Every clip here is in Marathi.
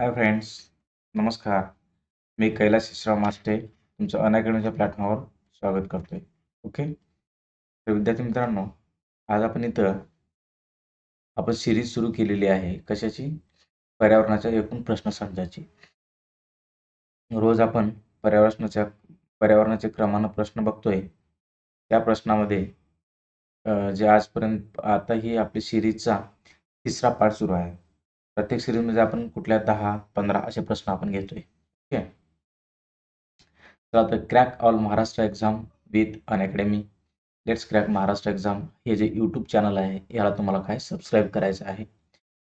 हाय फ्रेंड्स नमस्कार मी कैलास शिसराव मास्टे तुमचं अनॅकॅडमीच्या प्लॅटफॉर्मवर स्वागत करतोय ओके तर विद्यार्थी मित्रांनो आज आपण इथं आपण सिरीज सुरू केलेली आहे कशाची पर्यावरणाच्या एकूण प्रश्न समजायची रोज आपण पर्यावरणाच्या पर्यावरणाचे क्रमानं प्रश्न बघतोय त्या प्रश्नामध्ये जे आजपर्यंत आता ही आपली सिरीजचा तिसरा पार्ट सुरू आहे प्रत्येक मध्ये आपण कुठल्या दहा पंधरा असे प्रश्न आपण घेतोय ठीक तर आता crack all Maharashtra exam with Unacademy let's crack Maharashtra exam हे जे यूट्यूब चॅनल आहे याला तुम्हाला काय सबस्क्राईब करायचं आहे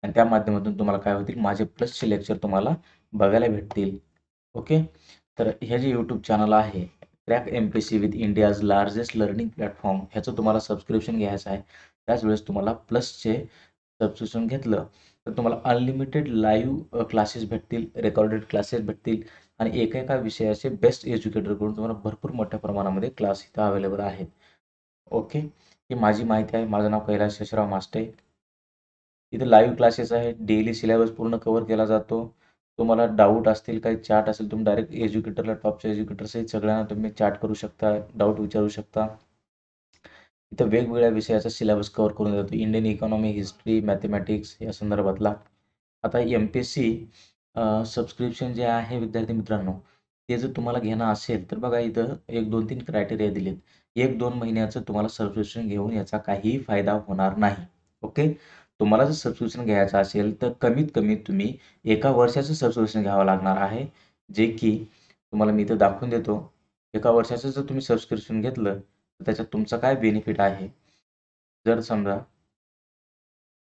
आणि त्या माध्यमातून तुम्हाला काय होतील माझे प्लसचे लेक्चर तुम्हाला बघायला भेटतील ओके तर हे जे यूट्यूब चॅनल आहे crack M P C with India's largest learning platform ह्याचं तुम्हाला सबस्क्रिप्शन घ्यायचं आहे त्याच वेळेस तुम्हाला प्लसचे सबस्क्रिप्शन घेतलं तर तुम्हाला अनलिमिटेड लाईव्ह क्लासेस भेटतील रेकॉर्डेड क्लासेस भेटतील आणि एका एका विषयाचे बेस्ट एज्युकेटरकडून तुम्हाला भरपूर मोठ्या प्रमाणामध्ये क्लास इथं अवेलेबल आहेत ओके ही माझी माहिती आहे माझं नाव कैलास शशराव मास्टे इथे लाईव्ह क्लासेस आहे डेली सिलेबस पूर्ण कव्हर केला जातो तुम्हाला डाऊट असतील काही चार्ट असेल तुम्ही डायरेक्ट एज्युकेटरला टॉपच्या एज्युकेटर्सही सगळ्यांना तुम्ही चार्ट करू शकता डाऊट विचारू शकता इथं वेगवेगळ्या विषयाचा सिलेबस कव्हर करून देतो इंडियन इकॉनॉमी हिस्ट्री मॅथमॅटिक्स या संदर्भातला आता M P S C subscription जे आहे विद्यार्थी मित्रांनो ते जर तुम्हाला घेणं असेल तर बघा इथं एक दोन तीन क्रायटेरिया दिलेत एक दोन महिन्याचं तुम्हाला सबस्क्रिप्शन घेऊन याचा काहीही फायदा होणार नाही ओके तुम्हाला जर सबस्क्रिप्शन घ्यायचं असेल तर कमीत कमी तुम्ही एका वर्षाचं सबस्क्रिप्शन घ्यावं लागणार आहे जे की तुम्हाला मी इथं दाखवून देतो एका वर्षाचं जर तुम्ही सबस्क्रिप्शन घेतलं त्याच्यात तुमचा काय बेनिफिट आहे जर समजा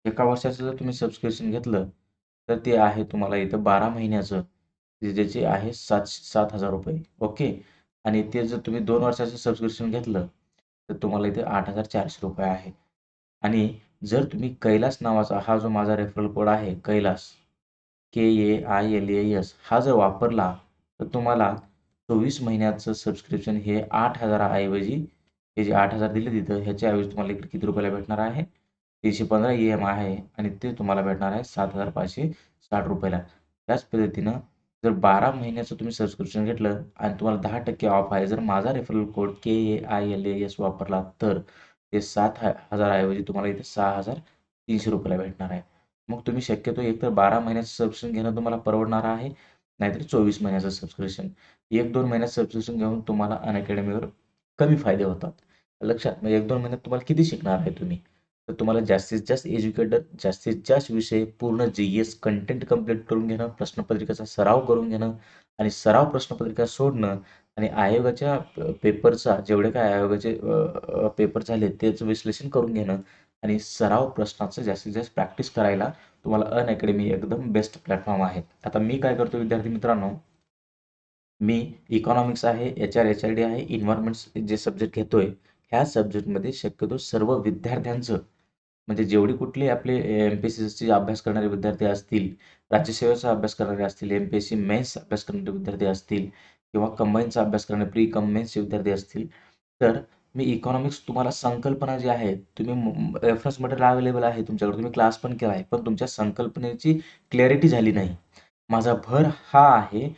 एका वर्षाचं जर तुम्ही सबस्क्रिप्शन घेतलं तर ते आहे तुम्हाला इथं बारा महिन्याचं ज्याचे आहे सात सात हजार रुपये ओके आणि ते जर तुम्ही दोन वर्षाचं सबस्क्रिप्शन घेतलं तर तुम्हाला इथे आठ हजार चारशे रुपये आहे आणि जर तुम्ही कैलास नावाचा हा जो माझा रेफरल कोड आहे Kailas K A I L A S हा जर वापरला तर तुम्हाला चोवीस महिन्याचं सबस्क्रिप्शन हे आठ हजाराऐवजी हे जे आठ हजार दिले तिथं ह्याच्या तुम्हाला इकडे किती रुपयाला भेटणार आहे तीनशे पंधरा ई e एम आहे आणि ते तुम्हाला भेटणार आहे सात हजार पाचशे साठ रुपयाला त्याच पद्धतीनं जर बारा महिन्याचं तुम्ही सबस्क्रिप्शन घेतलं आणि तुम्हाला दहा टक्के ऑफ आहे जर माझा referral code K A I L S वापरला तर ते सात हजारऐवजी तुम्हाला इथे सहा हजार तीनशे रुपयाला भेटणार आहे मग तुम्ही शक्यतो एक तर बारा महिन्याचं सबस्क्रिप्शन घेणं तुम्हाला परवडणार आहे नाहीतर चोवीस महिन्याचं सबस्क्रिप्शन एक दोन महिन्याचं सबस्क्रिप्शन घेऊन तुम्हाला अनअकॅडमीवर कमी फायदे होतात. लक्षात म्हणजे एक दोन महिन्यात तुम्हाला किती शिकणार आहे तुम्ही? तर तुम्हाला जास्तीत जास्त एज्युकेटेड, जास्तीत जास्त विषय पूर्ण जीएस कंटेंट कंप्लीट करून घेणं, प्रश्नपत्रिकेचा सराव करून घेणं आणि सराव प्रश्नपत्रिका सोडणं आणि आयोगाच्या पेपरचा जेवढे काय आयोगाचे पेपर झाले त्याचं विश्लेषण करून घेणं आणि सराव प्रश्नाचं जास्तीत जास्त प्रॅक्टिस करायला तुम्हाला अकॅडमी एकदम बेस्ट प्लॅटफॉर्म आहे. आता मी काय करतो विद्यार्थी मित्रांनो मी इकॉनॉमिक्स आहे H R H R D आहे इन्व्हायरमेंट जे सब्जेक्ट घेतोय ह्या सब्जेक्टमध्ये शक्यतो सर्व विद्यार्थ्यांचं म्हणजे जेवढी कुठले आपले एम पी एस अभ्यास करणारे विद्यार्थी असतील राज्यसेवेचा अभ्यास करणारे असतील M P S C mains अभ्यास करणारे विद्यार्थी असतील किंवा कंबाईनचा अभ्यास करणारे प्री कंबाईनचे विद्यार्थी असतील तर मी इकॉनॉमिक्स तुम्हाला संकल्पना जी आहे तुम्ही रेफरन्स मटेरियल अवेलेबल आहे तुमच्याकडे तुम्ही क्लास पण केला आहे पण तुमच्या संकल्पनेची क्लॅरिटी झाली नाही माझा भर हा आहे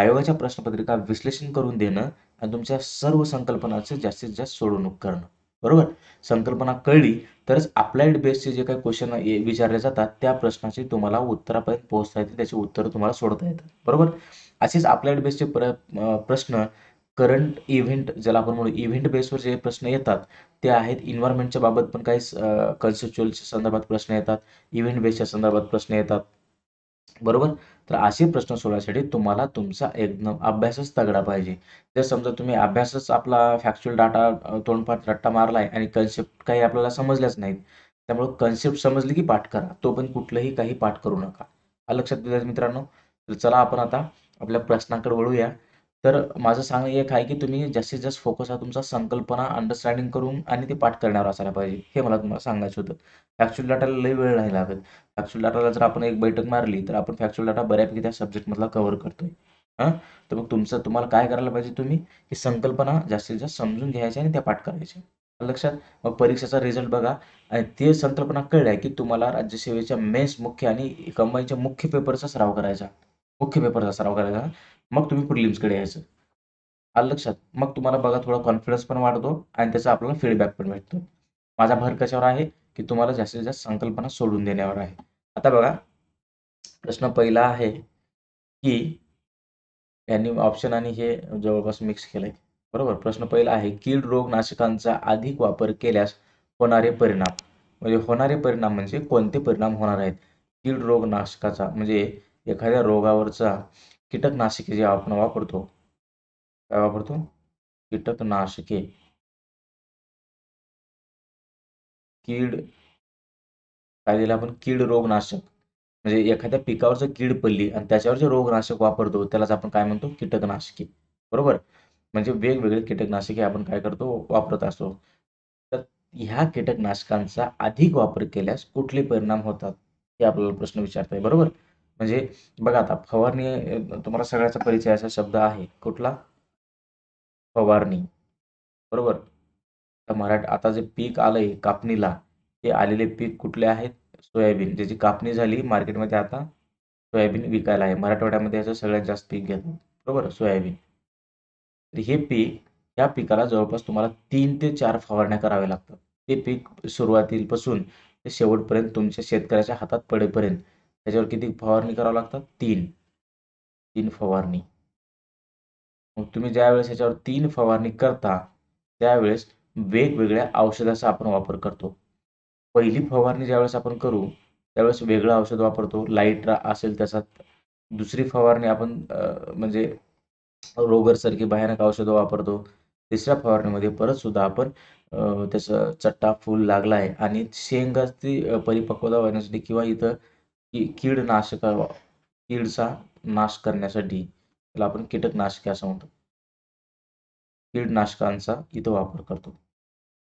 आयोगाच्या प्रश्नपत्रिका विश्लेषण करून देणं आणि तुमच्या सर्व संकल्पनाचे जास्तीत जास्त सोडवणूक करणं बरोबर संकल्पना कळली तरच अप्लाइड बेसचे जे काही क्वेश्चन विचारले जातात त्या प्रश्नाची तुम्हाला उत्तरापर्यंत पोहोचता येते त्याची उत्तरं तुम्हाला सोडता येतात बरोबर असेच अप्लाइड बेसचे प्र प्रश्न करंट इव्हेंट ज्याला आपण म्हणू इव्हेंट बेसवर जे प्रश्न येतात ते आहेत इन्व्हायरमेंटच्या बाबत पण काही कन्सेप्च्युअलच्या संदर्भात प्रश्न येतात इव्हेंट बेसच्या संदर्भात प्रश्न येतात बरोबर तर असे प्रश्न सोडवण्यासाठी तुम्हाला तुमचा एकदम अभ्यासच तगडा पाहिजे जर समजा तुम्ही अभ्यासच आपला फॅक्च्युअल डाटा तोंडपाठ रट्टा मारलाय आणि कन्सेप्ट काही आपल्याला समजल्याच नाहीत त्यामुळे कन्सेप्ट समजली की पाठ करा तो पण कुठलंही काही पाठ करू नका लक्षात मित्रांनो तर चला आपण आता आपल्या प्रश्नांकडे वळूया तर माझं सांगणं एक आहे की तुम्ही जास्तीत जास्त फोकस हा तुमचा संकल्पना अंडरस्टँडिंग करून आणि ते पाठ करण्यावर असायला पाहिजे हे मला तुम्हाला सांगायचं होतं फॅक्च्युअल डाटाला लई वेळ नाही लागत फॅक्च्युअल डाटाला जर आपण एक बैठक मारली तर आपण फॅक्च्युअल डाटा बऱ्यापैकी त्या सब्जेक्टमधला कव्हर करतोय हां तर मग तुमचं तुम्हाला काय करायला पाहिजे तुम्ही ही संकल्पना जास्तीत जास्त समजून घ्यायची आणि त्या पाठ करायच्या लक्षात मग परीक्षेचा रिझल्ट बघा आणि ते संकल्पना कळल्या की तुम्हाला राज्यसेवेच्या मेन्स मुख्य आणि कंबाईनच्या मुख्य पेपरचा सराव करायचा मुख्य पेपरचा सराव करायचा मग तुम्ही प्रिलिम्सकडे यायचं आलं लक्षात मग तुम्हाला बघा थोडा कॉन्फिडन्स पण वाढतो आणि त्याचा आपल्याला फीडबॅक पण भेटतो माझा भर कशावर आहे की तुम्हाला जास्तीत जास्त संकल्पना सोडून देण्यावर आहे आता बघा प्रश्न पहिला आहे की यांनी ऑप्शन आणि हे जवळपास मिक्स केलंय बरोबर प्रश्न पहिला आहे कीड रोग नाशकांचा अधिक वापर केल्यास होणारे परिणाम म्हणजे होणारे परिणाम म्हणजे कोणते परिणाम होणार आहेत कीड रोग नाशकाचा म्हणजे एखाद्या रोगावरचा कीटकनाशके जे आपण वापरतो काय वापरतो कीटकनाशके कीड काय दिलं आपण कीड रोगनाशक म्हणजे एखाद्या पिकावरचं कीड पडली आणि त्याच्यावर जे रोगनाशक वापरतो त्यालाच आपण काय म्हणतो कीटकनाशके बरोबर म्हणजे वेगवेगळे कीटकनाशके आपण काय करतो वापरत असतो तर ह्या कीटकनाशकांचा अधिक वापर केल्यास कुठले परिणाम होतात हे आपल्याला प्रश्न विचारताय बरोबर म्हणजे बघा आता फवारणी तुम्हाला सगळ्याचा परिचय असा शब्द आहे कुठला फवारणी बरोबर तर मराठी आता जे पीक आलंय कापणीला ते आलेले पीक कुठले आहेत सोयाबीन ज्याची कापणी झाली मार्केटमध्ये आता सोयाबीन विकायला आहे मराठवाड्यामध्ये याचं सगळ्यात जास्त पीक घेतात बरोबर सोयाबीन तर हे पीक या पिकाला जवळपास तुम्हाला तीन ते चार फवारण्या कराव्या लागतात ते पीक सुरुवातीपासून ते शेवटपर्यंत तुमच्या शेतकऱ्याच्या हातात पडेपर्यंत त्याच्यावर किती फवारणी करावं लागतात तीन तीन फवारणी मग तुम्ही ज्यावेळेस याच्यावर तीन फवारणी करता त्यावेळेस वेगवेगळ्या औषधाचा आपण वापर करतो पहिली फवारणी ज्यावेळेस आपण करू त्यावेळेस वेगळं औषध वापरतो लाईट असेल त्याचा दुसरी फवारणी आपण म्हणजे रोगरसारखी भयानक औषधं वापरतो तिसऱ्या फवारणीमध्ये परत सुद्धा आपण त्याचा चट्टा फूल लागला आहे आणि शेंगाची परिपक्वता होण्यासाठी किंवा इथं कीड नाशक कीडचा नाश करण्यासाठी त्याला आपण कीटकनाशके असं म्हणतो कीडनाशकांचा इथं वापर करतो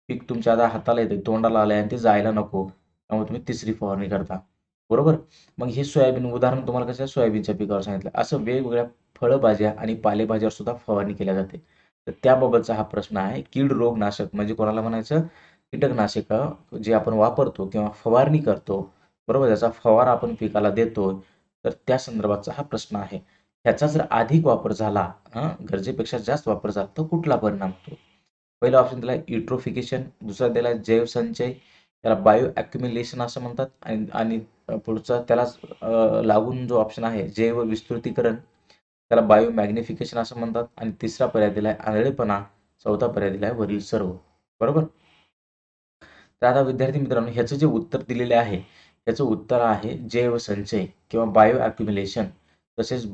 पीक तुमच्या आता हाताला येते तोंडाला आले आणि ते जायला नको त्यामुळे तुम्ही तिसरी फवारणी करता बरोबर मग हे सोयाबीन उदाहरण तुम्हाला कसं सोयाबीनच्या पिकावर सांगितलं असं वेगवेगळ्या फळभाज्या आणि पालेभाज्यावर सुद्धा फवारणी केल्या जाते तर त्याबाबतचा हा प्रश्न आहे कीड रोगनाशक म्हणजे कोणाला म्हणायचं कीटकनाशक जे आपण वापरतो किंवा फवारणी करतो बरोबर त्याचा फवारा आपण पिकाला देतो तर त्या संदर्भाचा हा प्रश्न आहे ह्याचा जर अधिक वापर झाला गरजेपेक्षा जास्त वापर झाला तर कुठला परिणाम होतो पहिला ऑप्शन दिला इट्रोफिकेशन दुसरा दिला जैवसंचय त्याला बायो अक्युम्युलेशन असं म्हणतात आणि पुढचा त्याला लागून जो ऑप्शन आहे जैव विस्तृतीकरण त्याला बायो मॅग्निफिकेशन असं म्हणतात आणि तिसरा पर्याय दिलाय आंधळेपणा चौथा पर्याय दिलाय वरील सर्व बरोबर तर आता विद्यार्थी मित्रांनो ह्याचं जे उत्तर दिलेले आहे त्याचं उत्तर आहे जैवसंचय किंवा बायो ॲक्युम्युलेशन तसेच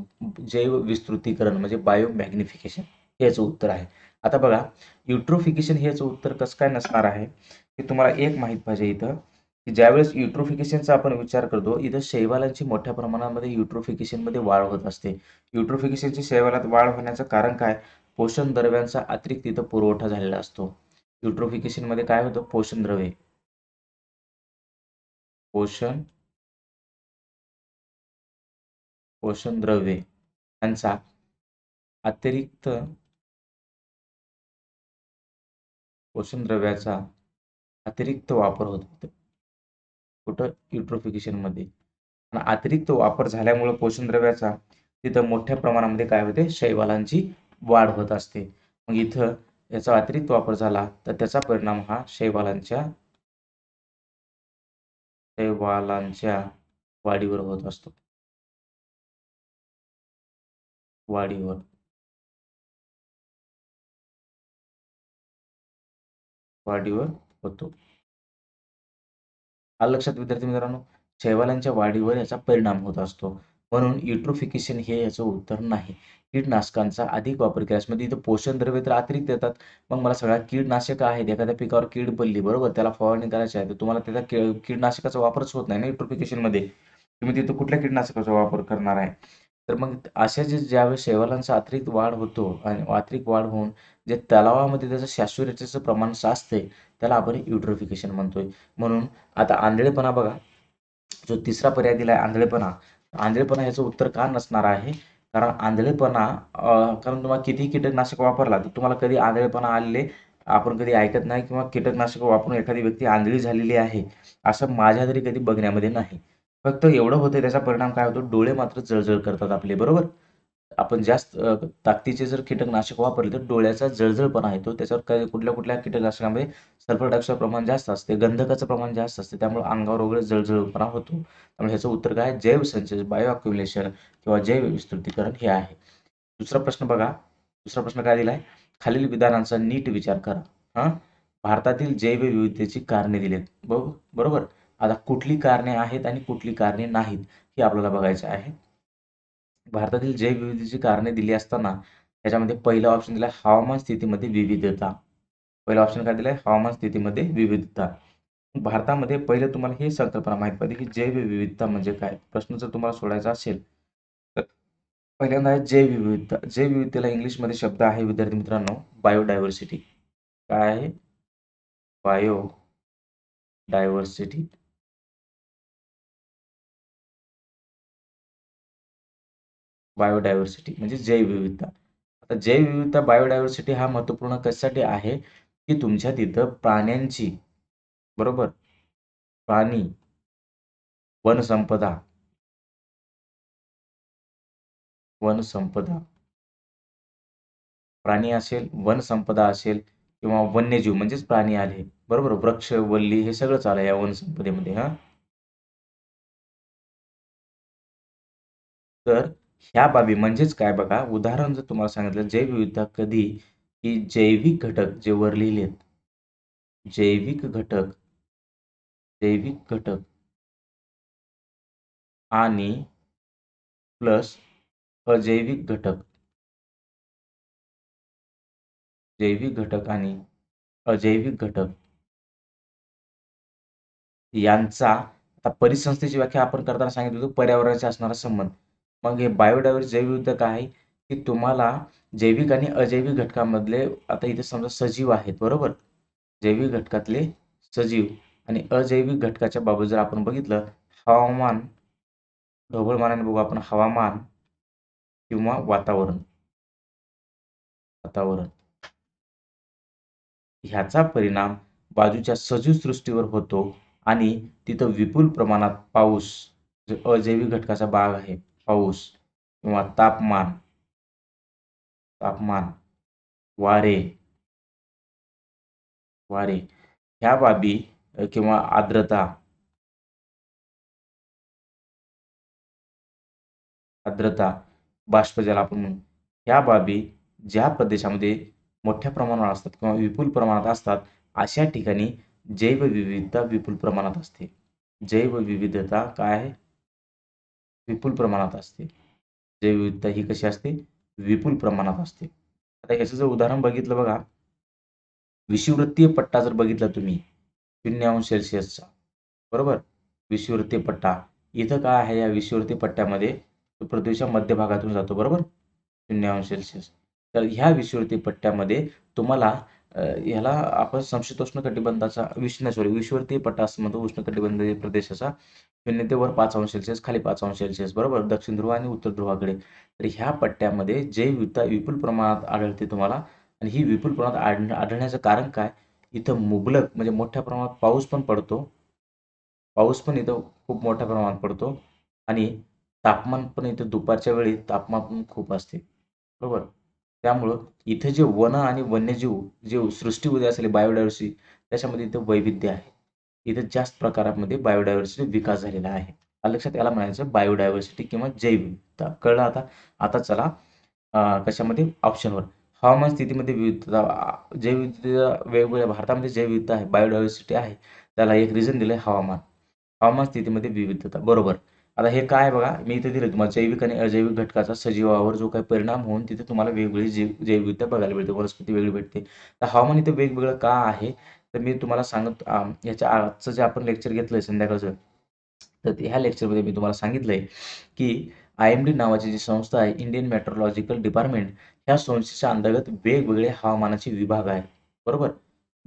जैव विस्तृतीकरण म्हणजे बायो मॅग्निफिकेशन हे याचं उत्तर आहे आता बघा युट्रोफिकेशन हे याचं उत्तर कसं काय नसणार आहे की तुम्हाला एक माहीत पाहिजे इथं की ज्यावेळेस युट्रोफिकेशनचा आपण विचार करतो इथं शैवालांची मोठ्या प्रमाणामध्ये युट्रोफिकेशनमध्ये वाढ होत असते युट्रोफिकेशनची शैवालात वाढ होण्याचं कारण काय पोषण द्रव्यांचा अतिरिक्त इथं पुरवठा झालेला असतो युट्रोफिकेशनमध्ये काय होतं पोषण द्रव्ये पोषण पोषण द्रव्ये यांचा अतिरिक्त पोषणद्रव्याचा अतिरिक्त वापर होत होतो कुठं युट्रोफिकेशन मध्ये अतिरिक्त वापर झाल्यामुळे पोषणद्रव्याचा तिथं मोठ्या प्रमाणामध्ये काय होते शैवालांची वाढ होत असते मग इथं याचा अतिरिक्त वापर झाला तर त्याचा परिणाम हा शैवालांच्या ते वालांच्या वाढीवर होत असतो वाढीवर वाढीवर होतो लक्षात विद्यार्थी मित्रांनो शैवालांच्या वाढीवर याचा परिणाम होत असतो म्हणून युट्रोफिकेशन हे याचं उत्तर नाही कीटनाशकांचा अधिक वापर केल्यास म्हणजे इथं पोषण द्रव्य तर अतिरिक्त देतात मग मला सगळ्या कीडनाशक आहेत एखाद्या पिकावर कीड पडली बरोबर त्याला फवारणी करायची आहे तर तुम्हाला त्याचा कीटनाशकाचा वापरच होत नाही ना युट्रोफिकेशनमध्ये तुम्ही तिथं कुठल्या कीटनाशकाचा वापर करणार आहे तर मग अशा जे ज्यावेळेस शेवालांचा अतिरिक्त वाढ होतो आणि अतिरिक्त वाढ होऊन जे तलावामध्ये त्याचं शाश्वर्याचं प्रमाण साचते त्याला आपण युट्रोफिकेशन म्हणतोय म्हणून आता आंधळेपणा बघा जो तिसरा पर्याय दिला आहे आंधळेपणा आंधळेपणा याचं उत्तर का नसणार आहे कारण आंधळेपणा कारण तुम्हाला किती कीटकनाशक वापरला तर तुम्हाला कधी आंधळेपणा आलेले आपण कधी ऐकत नाही किंवा कीटकनाशक वापरून एखादी व्यक्ती आंधळी झालेली आहे असं माझ्या तरी कधी बघण्यामध्ये नाही फक्त एवढं होतं त्याचा परिणाम काय होतो डोळे मात्र जळजळ करतात आपले बरोबर आपण जास्त ताकदीचे जर कीटकनाशक वापरले तर डोळ्याचा जळजळपणा आहे तो त्याच्यावर कुठल्या कुठल्या कीटकनाशकामध्ये सल्फर डायऑक्साईड प्रमाण जास्त असते गंधकाचं प्रमाण जास्त असते त्यामुळे अंगावर वगैरे जळजळपणा होतो त्यामुळे ह्याचं उत्तर काय जैवसंच बायो अक्युमुलेशन किंवा जैव विस्तृतीकरण हे आहे दुसरा प्रश्न बघा दुसरा प्रश्न काय दिलाय खालील विधानांचा नीट विचार करा हां भारतातील जैवविविधतेची कारणे दिली आहेत बरोबर आता कुठली कारणे आहेत आणि कुठली कारणे नाहीत हे आपल्याला बघायचं आहे भारतातील जैवविविधतेची कारणे दिली असताना त्याच्यामध्ये पहिला ऑप्शन दिला हवामान स्थितीमध्ये विविधता पहिला ऑप्शन काय दिलाय हवामान स्थितीमध्ये विविधता भारतामध्ये पहिलं तुम्हाला ही संकल्पना माहीत पाहिजे की जैवविविधता म्हणजे काय प्रश्न जर तुम्हाला सोडायचा असेल तर पहिल्यांदा आहे जैवविविधता जैवविविधतेला इंग्लिशमध्ये शब्द आहे विद्यार्थी मित्रांनो बायोडायव्हर्सिटी काय आहे बायो डायव्हर्सिटी बायोडायव्हर्सिटी म्हणजे जैवविविधता आता जैवविविधता बायोडायव्हर्सिटी हा महत्वपूर्ण कशासाठी आहे की तुमच्या तिथं प्राण्यांची बरोबर प्राणी वनसंपदा वनसंपदा प्राणी असेल वनसंपदा असेल किंवा वन्यजीव म्हणजेच प्राणी आले बरोबर वृक्ष वल्ली हे सगळं चालू या वनसंपदेमध्ये हा तर ह्या बाबी म्हणजेच काय बघा उदाहरण जर तुम्हाला सांगितलं जैवविविधता कधी की जैविक घटक जे वर लिहिलेत जैविक घटक जैविक घटक आणि प्लस अजैविक घटक जैविक घटक आणि अजैविक घटक यांचा आता परिसंस्थेची व्याख्या आपण करताना सांगितलं पर्यावरणाचा असणारा संबंध मग हे बायोडायव्हर्स जैविक काय आहे की तुम्हाला जैविक आणि अजैविक घटकामधले आता इथे समजा सजीव आहेत बरोबर जैविक घटकातले सजीव आणि अजैविक घटकाच्या बाबत जर आपण बघितलं हवामान ढोबळ बघू आपण हवामान किंवा वातावरण वातावरण ह्याचा परिणाम बाजूच्या सजीव सृष्टीवर होतो आणि तिथं विपुल प्रमाणात पाऊस जो अजैविक घटकाचा भाग आहे पाऊस किंवा तापमान तापमान वारे वारे ह्या बाबी किंवा आर्द्रता आर्द्रता बाष्प ज्याला आपण म्हणू ह्या बाबी ज्या प्रदेशामध्ये मोठ्या प्रमाणावर असतात किंवा विपुल प्रमाणात असतात अशा ठिकाणी जैवविविधता विपुल प्रमाणात असते जैवविविधता काय आहे विपुल प्रमाणात असते जैवविविधता ही कशी असते विपुल प्रमाणात असते आता याचं जर उदाहरण बघितलं बघा विषुववृत्तीय पट्टा जर बघितला तुम्ही शून्य अंश सेल्सिअसचा बरोबर विषुवृत्तीय पट्टा इथं काय आहे या विषुवृत्तीय पट्ट्यामध्ये तो पृथ्वीच्या भागातून जातो बरोबर शून्य अंश सेल्सिअस तर ह्या विषुवृत्तीय पट्ट्यामध्ये तुम्हाला ह्याला आपण समशीतोष्ण कटिबंधाचा विष्ण सॉरी विश्वर्तीय पटासमध्ये उष्ण कटिबंधीय प्रदेशाचा शून्य पाच अंश सेल्सिअस खाली पाच अंश सेल्सिअस बरोबर दक्षिण ध्रुव आणि उत्तर ध्रुवाकडे तर ह्या पट्ट्यामध्ये विता विपुल प्रमाणात आढळते तुम्हाला आणि ही विपुल प्रमाणात आढ आढळण्याचं कारण काय इथं मुबलक म्हणजे मोठ्या प्रमाणात पाऊस पण पडतो पाऊस पण इथं खूप मोठ्या प्रमाणात पडतो आणि तापमान पण इथं दुपारच्या वेळी तापमान पण खूप असते बरोबर त्यामुळं इथे जे वन आणि वन्यजीव जे सृष्टी उदय असले बायोडायव्हर्सिटी त्याच्यामध्ये इथं वैविध्य आहे इथे जास्त प्रकारामध्ये बायोडायव्हर्सिटी विकास झालेला आहे लक्षात याला म्हणायचं बायोडायव्हर्सिटी किंवा जैवविविधता कळलं आता आता चला कशामध्ये ऑप्शनवर हवामान स्थितीमध्ये विविधता जैवविविधता वेगवेगळ्या भारतामध्ये जैवविविधता आहे बायोडायव्हर्सिटी आहे त्याला एक रिझन दिलं हवामान हवामान स्थितीमध्ये विविधता बरोबर आता हे काय बघा मी इथे दिले तुम्हाला जैविक आणि अजैविक घटकाचा सजीवावर जो काही परिणाम होऊन तिथे तुम्हाला वेगवेगळी जैव जैविकता बघायला मिळते वनस्पती वेगळी भेटते तर हवामान इथे वेगवेगळं का आहे तर मी तुम्हाला सांगत याच्या आजचं जे आपण लेक्चर घेतलंय संध्याकाळचं तर ह्या लेक्चरमध्ये मी तुम्हाला सांगितलंय की आय एम डी नावाची जी संस्था आहे इंडियन मेट्रोलॉजिकल डिपार्टमेंट ह्या संस्थेच्या अंतर्गत वेगवेगळे हवामानाचे विभाग आहे बरोबर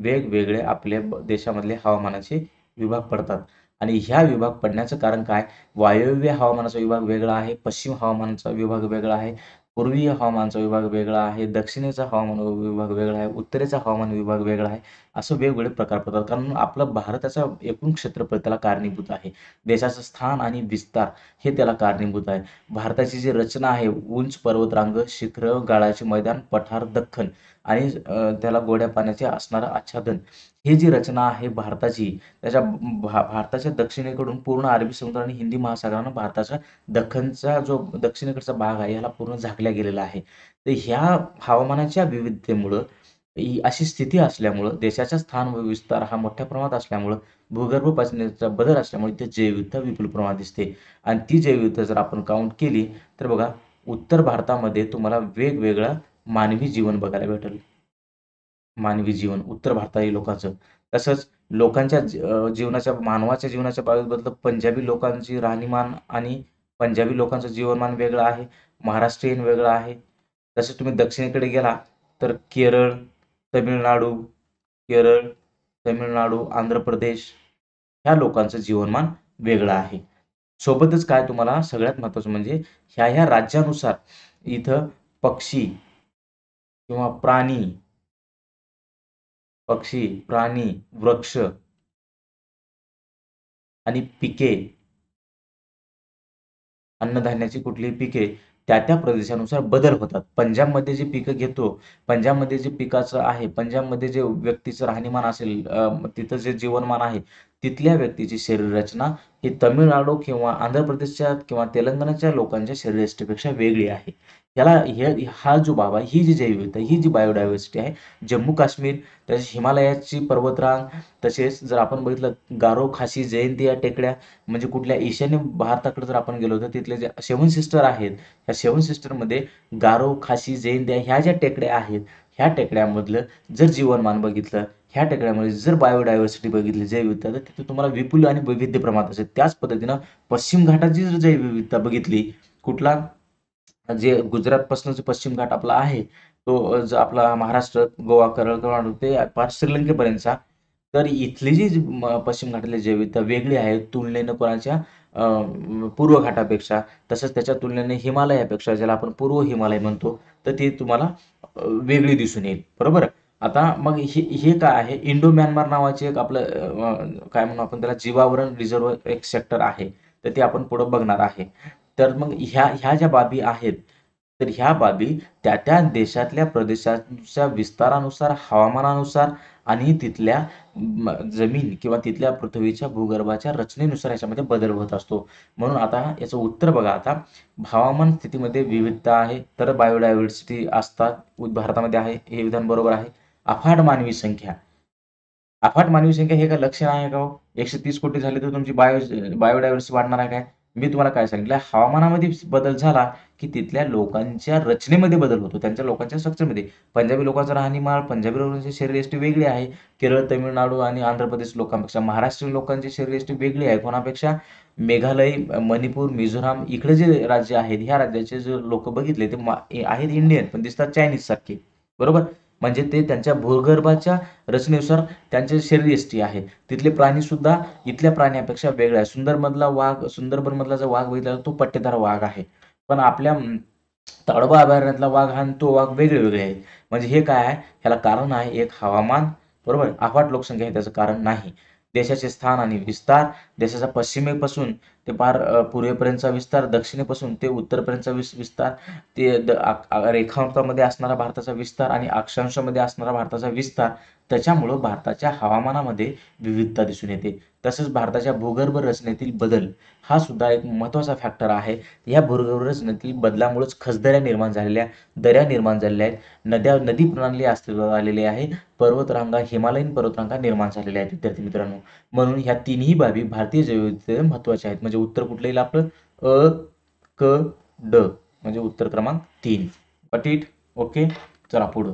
वेगवेगळे आपल्या देशामधले हवामानाचे विभाग पडतात आणि ह्या विभाग पडण्याचं कारण काय वायव्य हवामानाचा विभाग वेगळा आहे पश्चिम हवामानाचा विभाग वेगळा आहे पूर्वीय हवामानाचा विभाग वेगळा आहे दक्षिणेचा हवामान विभाग वेगळा आहे उत्तरेचा हवामान विभाग वेगळा आहे असं वेगवेगळे प्रकार पडतात कारण आपला भारताचा एकूण क्षेत्रफळ त्याला कारणीभूत आहे देशाचं स्थान आणि विस्तार हे त्याला कारणीभूत आहे भारताची जी रचना आहे उंच पर्वतरांग शिखर गाळाचे मैदान पठार दख्खन आणि त्याला गोड्या पाण्याचे असणारं आच्छादन ही जी रचना आहे भारताची त्याच्या भा भारताच्या दक्षिणेकडून पूर्ण अरबी समुद्र आणि हिंदी महासागरानं भारताच्या दख्खनचा जो दक्षिणेकडचा भाग आहे ह्याला पूर्ण झाकल्या गेलेला आहे तर ह्या हवामानाच्या विविधतेमुळं अशी स्थिती असल्यामुळं देशाचा स्थान व विस्तार हा मोठ्या प्रमाणात असल्यामुळं भूगर्भ पाचण्याचा बदल असल्यामुळे इथे जैवविविधता विपुल प्रमाणात दिसते आणि ती जैवविविधता जर आपण काउंट केली तर बघा उत्तर भारतामध्ये तुम्हाला वेगवेगळा मानवी जीवन बघायला भेटेल मानवी जीवन उत्तर भारतातील लोकांचं तसंच लोकांच्या जीवनाच्या मानवाच्या जीवनाच्या बाबतीबद्दल पंजाबी लोकांची राहणीमान आणि पंजाबी लोकांचं जीवनमान वेगळं आहे महाराष्ट्रीयन वेगळं आहे तसेच तुम्ही दक्षिणेकडे गेला तर केरळ तमिळनाडू केरळ तमिळनाडू आंध्र प्रदेश ह्या लोकांचं जीवनमान वेगळं आहे सोबतच काय तुम्हाला सगळ्यात महत्वाचं म्हणजे ह्या ह्या राज्यानुसार इथं पक्षी किंवा प्राणी पक्षी प्राणी वृक्ष आणि पिके अन्नधान्याची कुठली पिके त्या त्या प्रदेशानुसार बदल होतात पंजाबमध्ये जे पिकं घेतो पंजाबमध्ये जे पिकाचं आहे पंजाबमध्ये जे व्यक्तीचं राहणीमान असेल तिथं जे जीवनमान आहे तिथल्या व्यक्तीची शरीररचना ही तमिळनाडू किंवा आंध्र प्रदेशच्या किंवा तेलंगणाच्या लोकांच्या शरीररचनेपेक्षा वेगळी आहे ह्याला हे हा जो बाबा आहे ही जी जैवविविधता ही जी बायोडायव्हर्सिटी आहे जम्मू काश्मीर तसेच हिमालयाची पर्वतरांग तसेच जर आपण बघितलं गारो खासी जयंती या टेकड्या म्हणजे कुठल्या ईशान्य भारताकडे जर आपण गेलो तर तिथले जे सेवन सिस्टर आहेत ह्या सेवन सिस्टरमध्ये गारो खासी जयंत्या ह्या ज्या टेकड्या आहेत ह्या टेकड्यामधलं जर जीवनमान बघितलं ह्या टेकड्यामध्ये जर बायोडायव्हर्सिटी बघितली जैवविधता तर तिथे तुम्हाला विपुल आणि वैविध्य प्रमाणात असेल त्याच पद्धतीनं पश्चिम घाटाची जर जैवविधता बघितली कुठला जे गुजरातपासून जो पश्चिम घाट आपला आहे तो जो आपला महाराष्ट्र गोवा केरळ कर्नाटक ते श्रीलंकेपर्यंतचा तर इथली जी पश्चिम घाटातली जैविकता वेगळी आहे तुलनेनं कोणाच्या पूर्व घाटापेक्षा तसंच त्याच्या तुलनेने हिमालयापेक्षा ज्याला आपण पूर्व हिमालय म्हणतो तर ती तुम्हाला वेगळी दिसून येईल बरोबर आता मग हे हे काय आहे इंडो म्यानमार नावाचे एक आपलं काय म्हणू आपण त्याला जीवावरण रिझर्व एक सेक्टर आहे तर ते आपण पुढं बघणार आहे तर मग ह्या ह्या ज्या बाबी आहेत तर ह्या बाबी त्या त्या देशातल्या प्रदेशांच्या विस्तारानुसार हवामानानुसार आणि तिथल्या जमीन किंवा तिथल्या पृथ्वीच्या भूगर्भाच्या रचनेनुसार याच्यामध्ये बदल होत असतो म्हणून आता याचं उत्तर बघा आता हवामान स्थितीमध्ये विविधता आहे तर बायोडायव्हर्सिटी असतात भारतामध्ये आहे हे विधान बरोबर आहे अफाट मानवी संख्या अफाट मानवी संख्या हे काय लक्षण आहे का हो? एकशे तीस कोटी झाली तर तुमची बायो बायोडायव्हर्सिटी वाढणार आहे काय मी तुम्हाला काय सांगितलं हवामानामध्ये बदल झाला की तिथल्या लोकांच्या रचनेमध्ये बदल होतो त्यांच्या लोकांच्या स्ट्रक्चरमध्ये पंजाबी लोकांचा राहणीमान पंजाबी लोकांची शरीरयष्टी वेगळी आहे केरळ तमिळनाडू आणि आंध्र प्रदेश लोकांपेक्षा महाराष्ट्रीयन लोकांची शरीरयष्टी वेगळी आहे कोणापेक्षा मेघालय मणिपूर मिझोराम इकडे जे राज्य आहेत ह्या राज्याचे जे लोक बघितले ते आहेत इंडियन पण दिसतात चायनीज सारखे बरोबर म्हणजे ते त्यांच्या भूगर्भाच्या रचनेनुसार त्यांचे शरीरयष्टी आहे तिथले प्राणीसुद्धा इथल्या प्राण्यापेक्षा वेगळे आहे मधला वाघ मधला जो वाघ बघितला तो पट्टेदार वाघ आहे पण आपल्या तडबा अभयारण्यातला वाघ आणि तो वाघ वेगळे वेगळे आहे म्हणजे हे काय आहे ह्याला कारण आहे एक हवामान बरोबर अफाट लोकसंख्या हे त्याचं कारण नाही देशाचे स्थान आणि विस्तार देशाचा पश्चिमेपासून ते पार पूर्वेपर्यंतचा विस्तार दक्षिणेपासून ते उत्तरपर्यंतचा विस विस्तार ते द असणारा भारताचा विस्तार आणि अक्षांशामध्ये असणारा भारताचा विस्तार त्याच्यामुळं भारताच्या हवामानामध्ये विविधता दिसून येते तसंच भारताच्या भूगर्भ रचनेतील बदल हा सुद्धा एक महत्त्वाचा फॅक्टर आहे या भूगर्भ रचनेतील बदलामुळेच खसदऱ्या निर्माण झालेल्या दऱ्या निर्माण झालेल्या आहेत नद्या नदी प्रणाली अस्तित्वात आलेली आहे पर्वतरांगा हिमालयीन पर्वतरांगा निर्माण झालेल्या आहेत विद्यार्थी मित्रांनो म्हणून ह्या तिन्ही बाबी भारतीय जैवविविधतेत महत्त्वाच्या आहेत म्हणजे उत्तर कुठलं येईल आपलं अ क ड म्हणजे उत्तर क्रमांक तीन पटीट ओके चला पुढं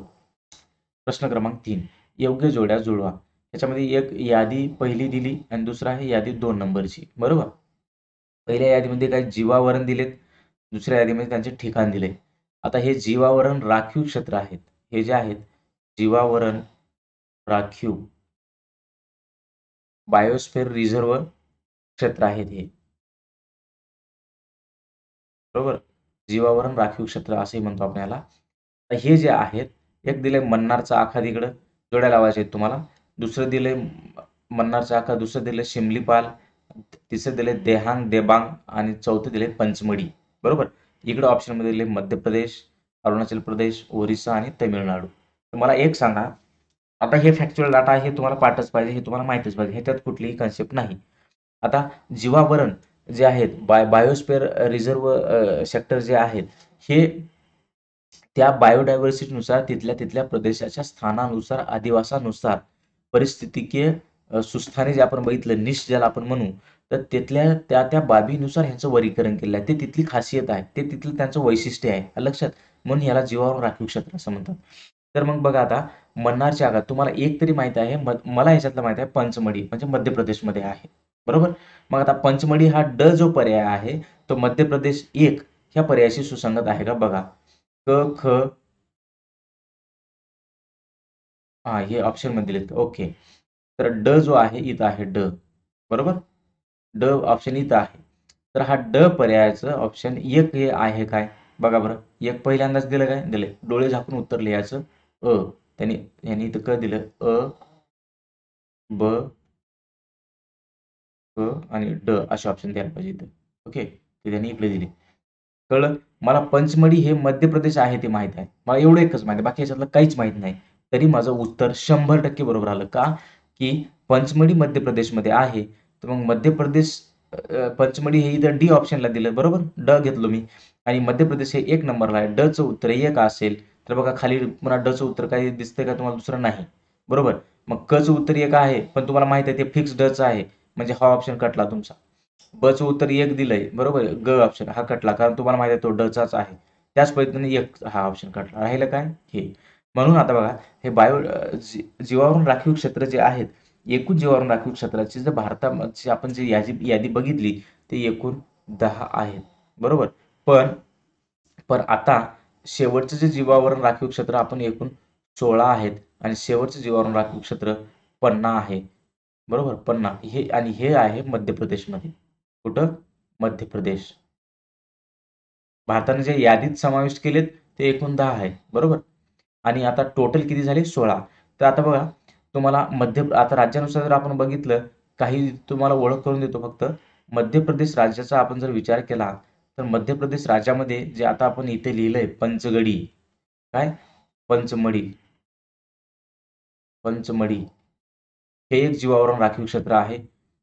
प्रश्न क्रमांक तीन योग्य जोड्या जुळवा याच्यामध्ये एक यादी पहिली दिली आणि दुसरा आहे यादी दोन नंबरची बरोबर पहिल्या यादीमध्ये काय जीवावरण दिलेत दुसऱ्या यादीमध्ये त्यांचे ठिकाण दिले आता हे जीवावरण राखीव क्षेत्र आहेत हे जे आहेत जीवावरण राखीव बायोस्फेअर रिझर्व क्षेत्र आहेत हे बरोबर जीवावरण राखीव क्षेत्र असे म्हणतो आपण याला हे जे आहेत एक दिले मन्नारचा आखादीकडं जोड्या लावायचे आहेत तुम्हाला दुसरं दिले मन्नार चाका दुसरं दिले शिमलीपाल तिसरं दिले देहांग देबांग आणि चौथे दिले पंचमढी बरोबर इकडे ऑप्शनमध्ये दिले मध्य प्रदेश अरुणाचल प्रदेश ओरिसा आणि तमिळनाडू तर मला एक सांगा आता हे फॅक्च्युअल डाटा हे तुम्हाला पाठच पाहिजे हे तुम्हाला माहितीच पाहिजे ह्याच्यात कुठलीही कन्सेप्ट नाही आता जीवावरण जे आहेत बाय बायोस्पेअर रिझर्व सेक्टर जे आहेत हे त्या बायोडायव्हर्सिटीनुसार तिथल्या तिथल्या प्रदेशाच्या स्थानानुसार आदिवासानुसार परिस्थितीकीय सुस्थाने जे आपण बघितलं निश ज्याला आपण म्हणू तर तिथल्या त्या त्या बाबीनुसार ह्यांचं वर्गीकरण केलेलं आहे ते तिथली खासियत आहे ते तिथलं त्यांचं वैशिष्ट्य आहे लक्षात म्हणून याला जीवावर राखीव क्षेत्र असं म्हणतात तर मग बघा आता मन्नारच्या आगात तुम्हाला एक तरी माहिती आहे मला ह्याच्यातलं माहिती आहे पंचमढी म्हणजे मध्य प्रदेशमध्ये आहे बरोबर मग आता पंचमढी हा ड जो पर्याय आहे तो मध्य प्रदेश एक ह्या पर्यायाशी सुसंगत आहे का बघा क ख हा हे ऑप्शन मध्ये लिहित ओके तर ड जो आहे इथं आहे ड बरोबर ड ऑप्शन इथं आहे तर हा ड पर्यायाचं ऑप्शन एक हे आहे काय बघा बरं एक पहिल्यांदाच दिलं काय दिले डोळे झाकून उत्तर लिहायचं अ त्यांनी यांनी इथं क दिलं अ ब आणि ड असे ऑप्शन द्यायला पाहिजे इथं ओके त्यांनी इकडे दिले कळलं? मला पंचमढी हे मध्य प्रदेश आहे ते माहित आहे. मला एवढं एकच माहिती आहे. बाकी याच्यातलं काहीच माहित नाही. तरी माझं उत्तर शंभर टक्के बरोबर आलं. का? की पंचमढी मध्य प्रदेशमध्ये आहे. तर मग मध्य प्रदेश पंचमढी हे इथं डी ऑप्शनला दिलं बरोबर ड घेतलो मी आणि मध्य प्रदेश हे एक नंबरला आहे डचं उत्तर एक असेल तर बघा खाली मला डचं उत्तर काही दिसतंय का तुम्हाला दुसरं नाही बरोबर मग कचं उत्तर एक आहे पण तुम्हाला माहिती आहे ते फिक्स डच आहे म्हणजे हा ऑप्शन कटला तुमचा बच उत्तर एक दिलंय बरोबर ग ऑप्शन हा कटला कारण तुम्हाला माहिती आहे तो डचाच आहे त्याच पद्धतीने एक हा ऑप्शन कटला राहिलं काय हे म्हणून आता बघा हे बायो जी जीवावरून राखीव क्षेत्र जे आहेत एकूण जीवावरून राखीव क्षेत्राची जर भारताची आपण जी यादी यादी बघितली ते एकूण दहा आहेत बरोबर पण पण आता शेवटचे जे जीवावरून राखीव क्षेत्र आपण एकूण सोळा आहेत आणि शेवटचे जीवावरून राखीव क्षेत्र पन्ना आहे बरोबर पन्ना हे आणि हे आहे मध्य प्रदेशमध्ये कुठं मध्य प्रदेश भारताने जे यादीत समाविष्ट केलेत ते एकूण दहा आहे बरोबर आणि आता टोटल किती झाले सोळा तर आता बघा तुम्हाला मध्य आता राज्यानुसार जर आपण बघितलं काही तुम्हाला ओळख करून देतो फक्त मध्य प्रदेश राज्याचा आपण जर विचार केला तर मध्य प्रदेश राज्यामध्ये जे आता आपण इथे लिहिलंय पंचगडी काय पंचमढी पंचमढी हे एक जीवावरण राखीव क्षेत्र आहे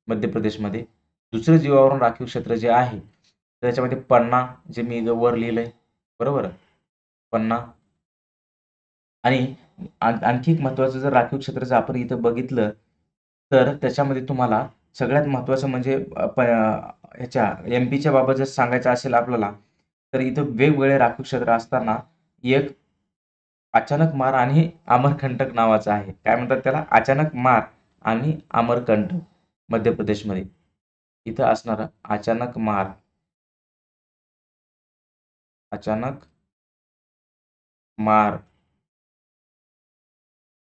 मध्य प्रदेशमध्ये दुसरं जीवावरून राखीव क्षेत्र जे आहे त्याच्यामध्ये पन्ना जे मी वर लिहिलंय बरोबर पन्ना आणि आणखी एक महत्वाचं जर राखीव क्षेत्र जर आपण इथं बघितलं तर त्याच्यामध्ये तुम्हाला सगळ्यात महत्वाचं म्हणजे ह्याच्या एम पीच्या बाबत जर सांगायचं असेल आपल्याला तर इथं वेगवेगळे राखीव क्षेत्र असताना एक अचानक मार आणि अमरकंटक नावाचा आहे काय म्हणतात त्याला अचानक मार आणि अमरकंटक मध्य प्रदेशमध्ये इथं असणार अचानक मार अचानक मार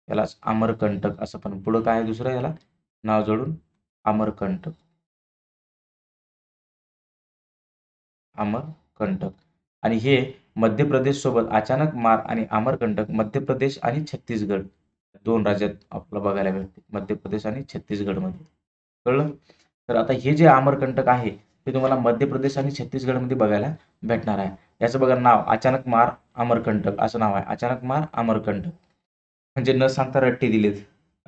यालाच अमरकंटक असं पण पुढं काय दुसरं याला नाव जोडून अमरकंटक अमरकंटक आणि हे मध्य प्रदेश सोबत अचानक मार आणि अमरकंटक मध्य प्रदेश आणि छत्तीसगड दोन राज्यात आपल्याला बघायला मिळते मध्य प्रदेश आणि मध्ये कळलं तर आता हे जे आमरकंटक आहे ते तुम्हाला मध्य प्रदेश आणि छत्तीसगडमध्ये बघायला भेटणार आहे याचं बघा नाव अचानक मार अमरकंटक असं नाव आहे अचानक मार अमरकंटक म्हणजे न सांगता रट्टे दिलेत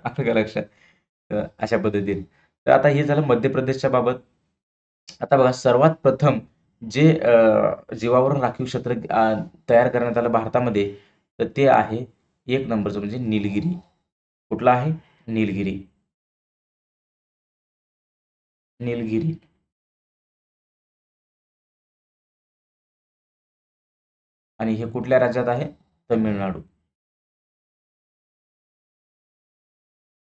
आपल्या काय लक्षात अशा पद्धतीने तर आता हे झालं मध्य प्रदेशच्या बाबत आता बघा सर्वात प्रथम जे जीवावरून राखीव क्षेत्र तयार करण्यात आलं भारतामध्ये तर ते आहे एक नंबरचं म्हणजे निलगिरी कुठला आहे नीलगिरी निलगिरी आणि हे कुठल्या राज्यात आहे तमिळनाडू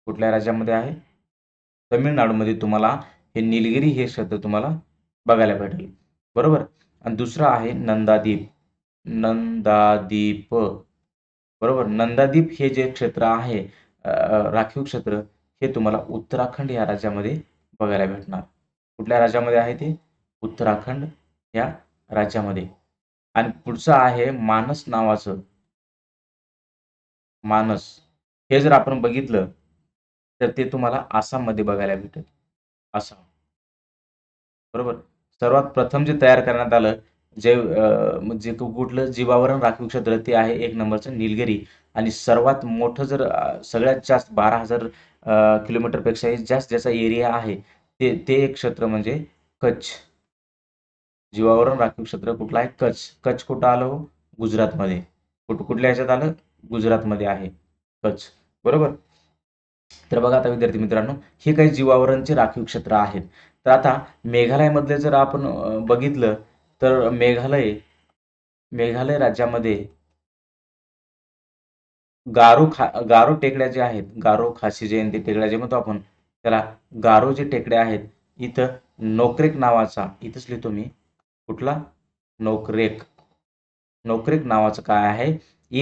कुठल्या राज्यामध्ये आहे तमिळनाडूमध्ये तुम्हाला हे निलगिरी हे शब्द तुम्हाला बघायला भेटेल बरोबर आणि दुसरा आहे नंदादीप नंदादीप बरोबर नंदादीप हे जे क्षेत्र आहे राखीव क्षेत्र हे तुम्हाला उत्तराखंड या राज्यामध्ये बघायला भेटणार कुठल्या राज्यामध्ये आहे ते उत्तराखंड या राज्यामध्ये आणि पुढचं आहे मानस नावाचं मानस हे जर आपण बघितलं तर ते तुम्हाला आसाममध्ये बघायला भेटेल आसाम बरोबर सर्वात प्रथम जे तयार करण्यात आलं जे जे कुठलं जीवावरण राखीव क्षेत्र ते आहे एक नंबरचं निलगिरी आणि सर्वात मोठं जर सगळ्यात जास्त बारा हजार किलोमीटरपेक्षाही जास्त ज्याचा एरिया आहे ते ते एक क्षेत्र म्हणजे कच्छ जीवावरण राखीव क्षेत्र कुठलं आहे कच्छ कच्छ कुठं आलं हो गुजरातमध्ये कुठं कुठल्या ह्याच्यात आलं गुजरातमध्ये आहे कच्छ बरोबर तर बघा आता विद्यार्थी मित्रांनो हे काही जीवावरणचे राखीव क्षेत्र आहेत तर आता मेघालयमधले जर आपण बघितलं तर मेघालय मेघालय राज्यामध्ये गारो खा गारो टेकड्या ज्या आहेत गारो खासी जयंती टेकड्या जे म्हणतो आपण त्याला गारो जे टेकड्या आहेत इथं नोकरेक नावाचा इथंच लिहितो मी कुठला नोकरेक नोकरेक नावाचं काय आहे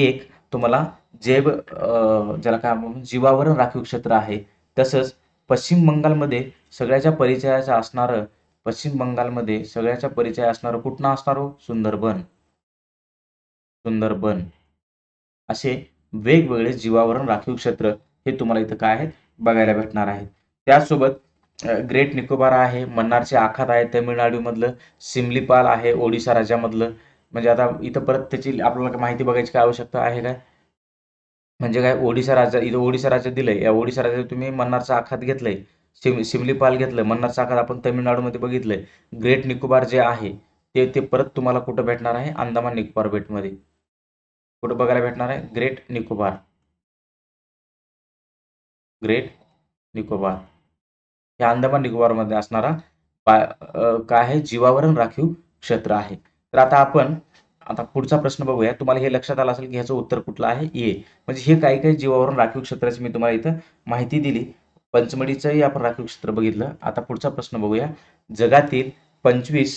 एक तुम्हाला जेब ज्याला काय जीवावर राखीव क्षेत्र आहे तसंच पश्चिम बंगालमध्ये सगळ्याच्या परिचयाचं असणारं पश्चिम बंगालमध्ये सगळ्याचा परिचय असणार कुठनं असणारो सुंदरबन सुंदरबन असे वेगवेगळे जीवावरण राखीव क्षेत्र हे तुम्हाला इथं काय आहेत बघायला भेटणार आहे त्याचसोबत ग्रेट निकोबार आहे मन्नारचे आखात आहे तमिळनाडूमधलं सिमलीपाल आहे ओडिशा राज्यामधलं म्हणजे आता इथं परत त्याची आपल्याला माहिती बघायची काय आवश्यकता आहे काय म्हणजे काय ओडिशा राज्यात इथं ओडिशा राज्य दिलंय या ओडिशा राज्यात तुम्ही मन्नारचा आखात घेतलंय शिम शिमलीपाल घेतलं मन्नार साखर आपण तमिळनाडूमध्ये बघितलंय ग्रेट निकोबार जे आहे ते ते परत तुम्हाला कुठं भेटणार आहे अंदमान निकोबार बेटमध्ये कुठं बघायला भेटणार आहे ग्रेट निकोबार ग्रेट निकोबार ह्या अंदमान निकोबारमध्ये असणारा काय आहे जीवावरण राखीव क्षेत्र आहे तर आता आपण आता पुढचा प्रश्न बघूया तुम्हाला हे लक्षात आलं असेल की ह्याचं उत्तर कुठलं आहे ए म्हणजे हे काही काही जीवावरून राखीव क्षेत्राची मी तुम्हाला इथं माहिती दिली पंचमढीचंही आपण राखीव क्षेत्र बघितलं आता पुढचा प्रश्न बघूया जगातील पंचवीस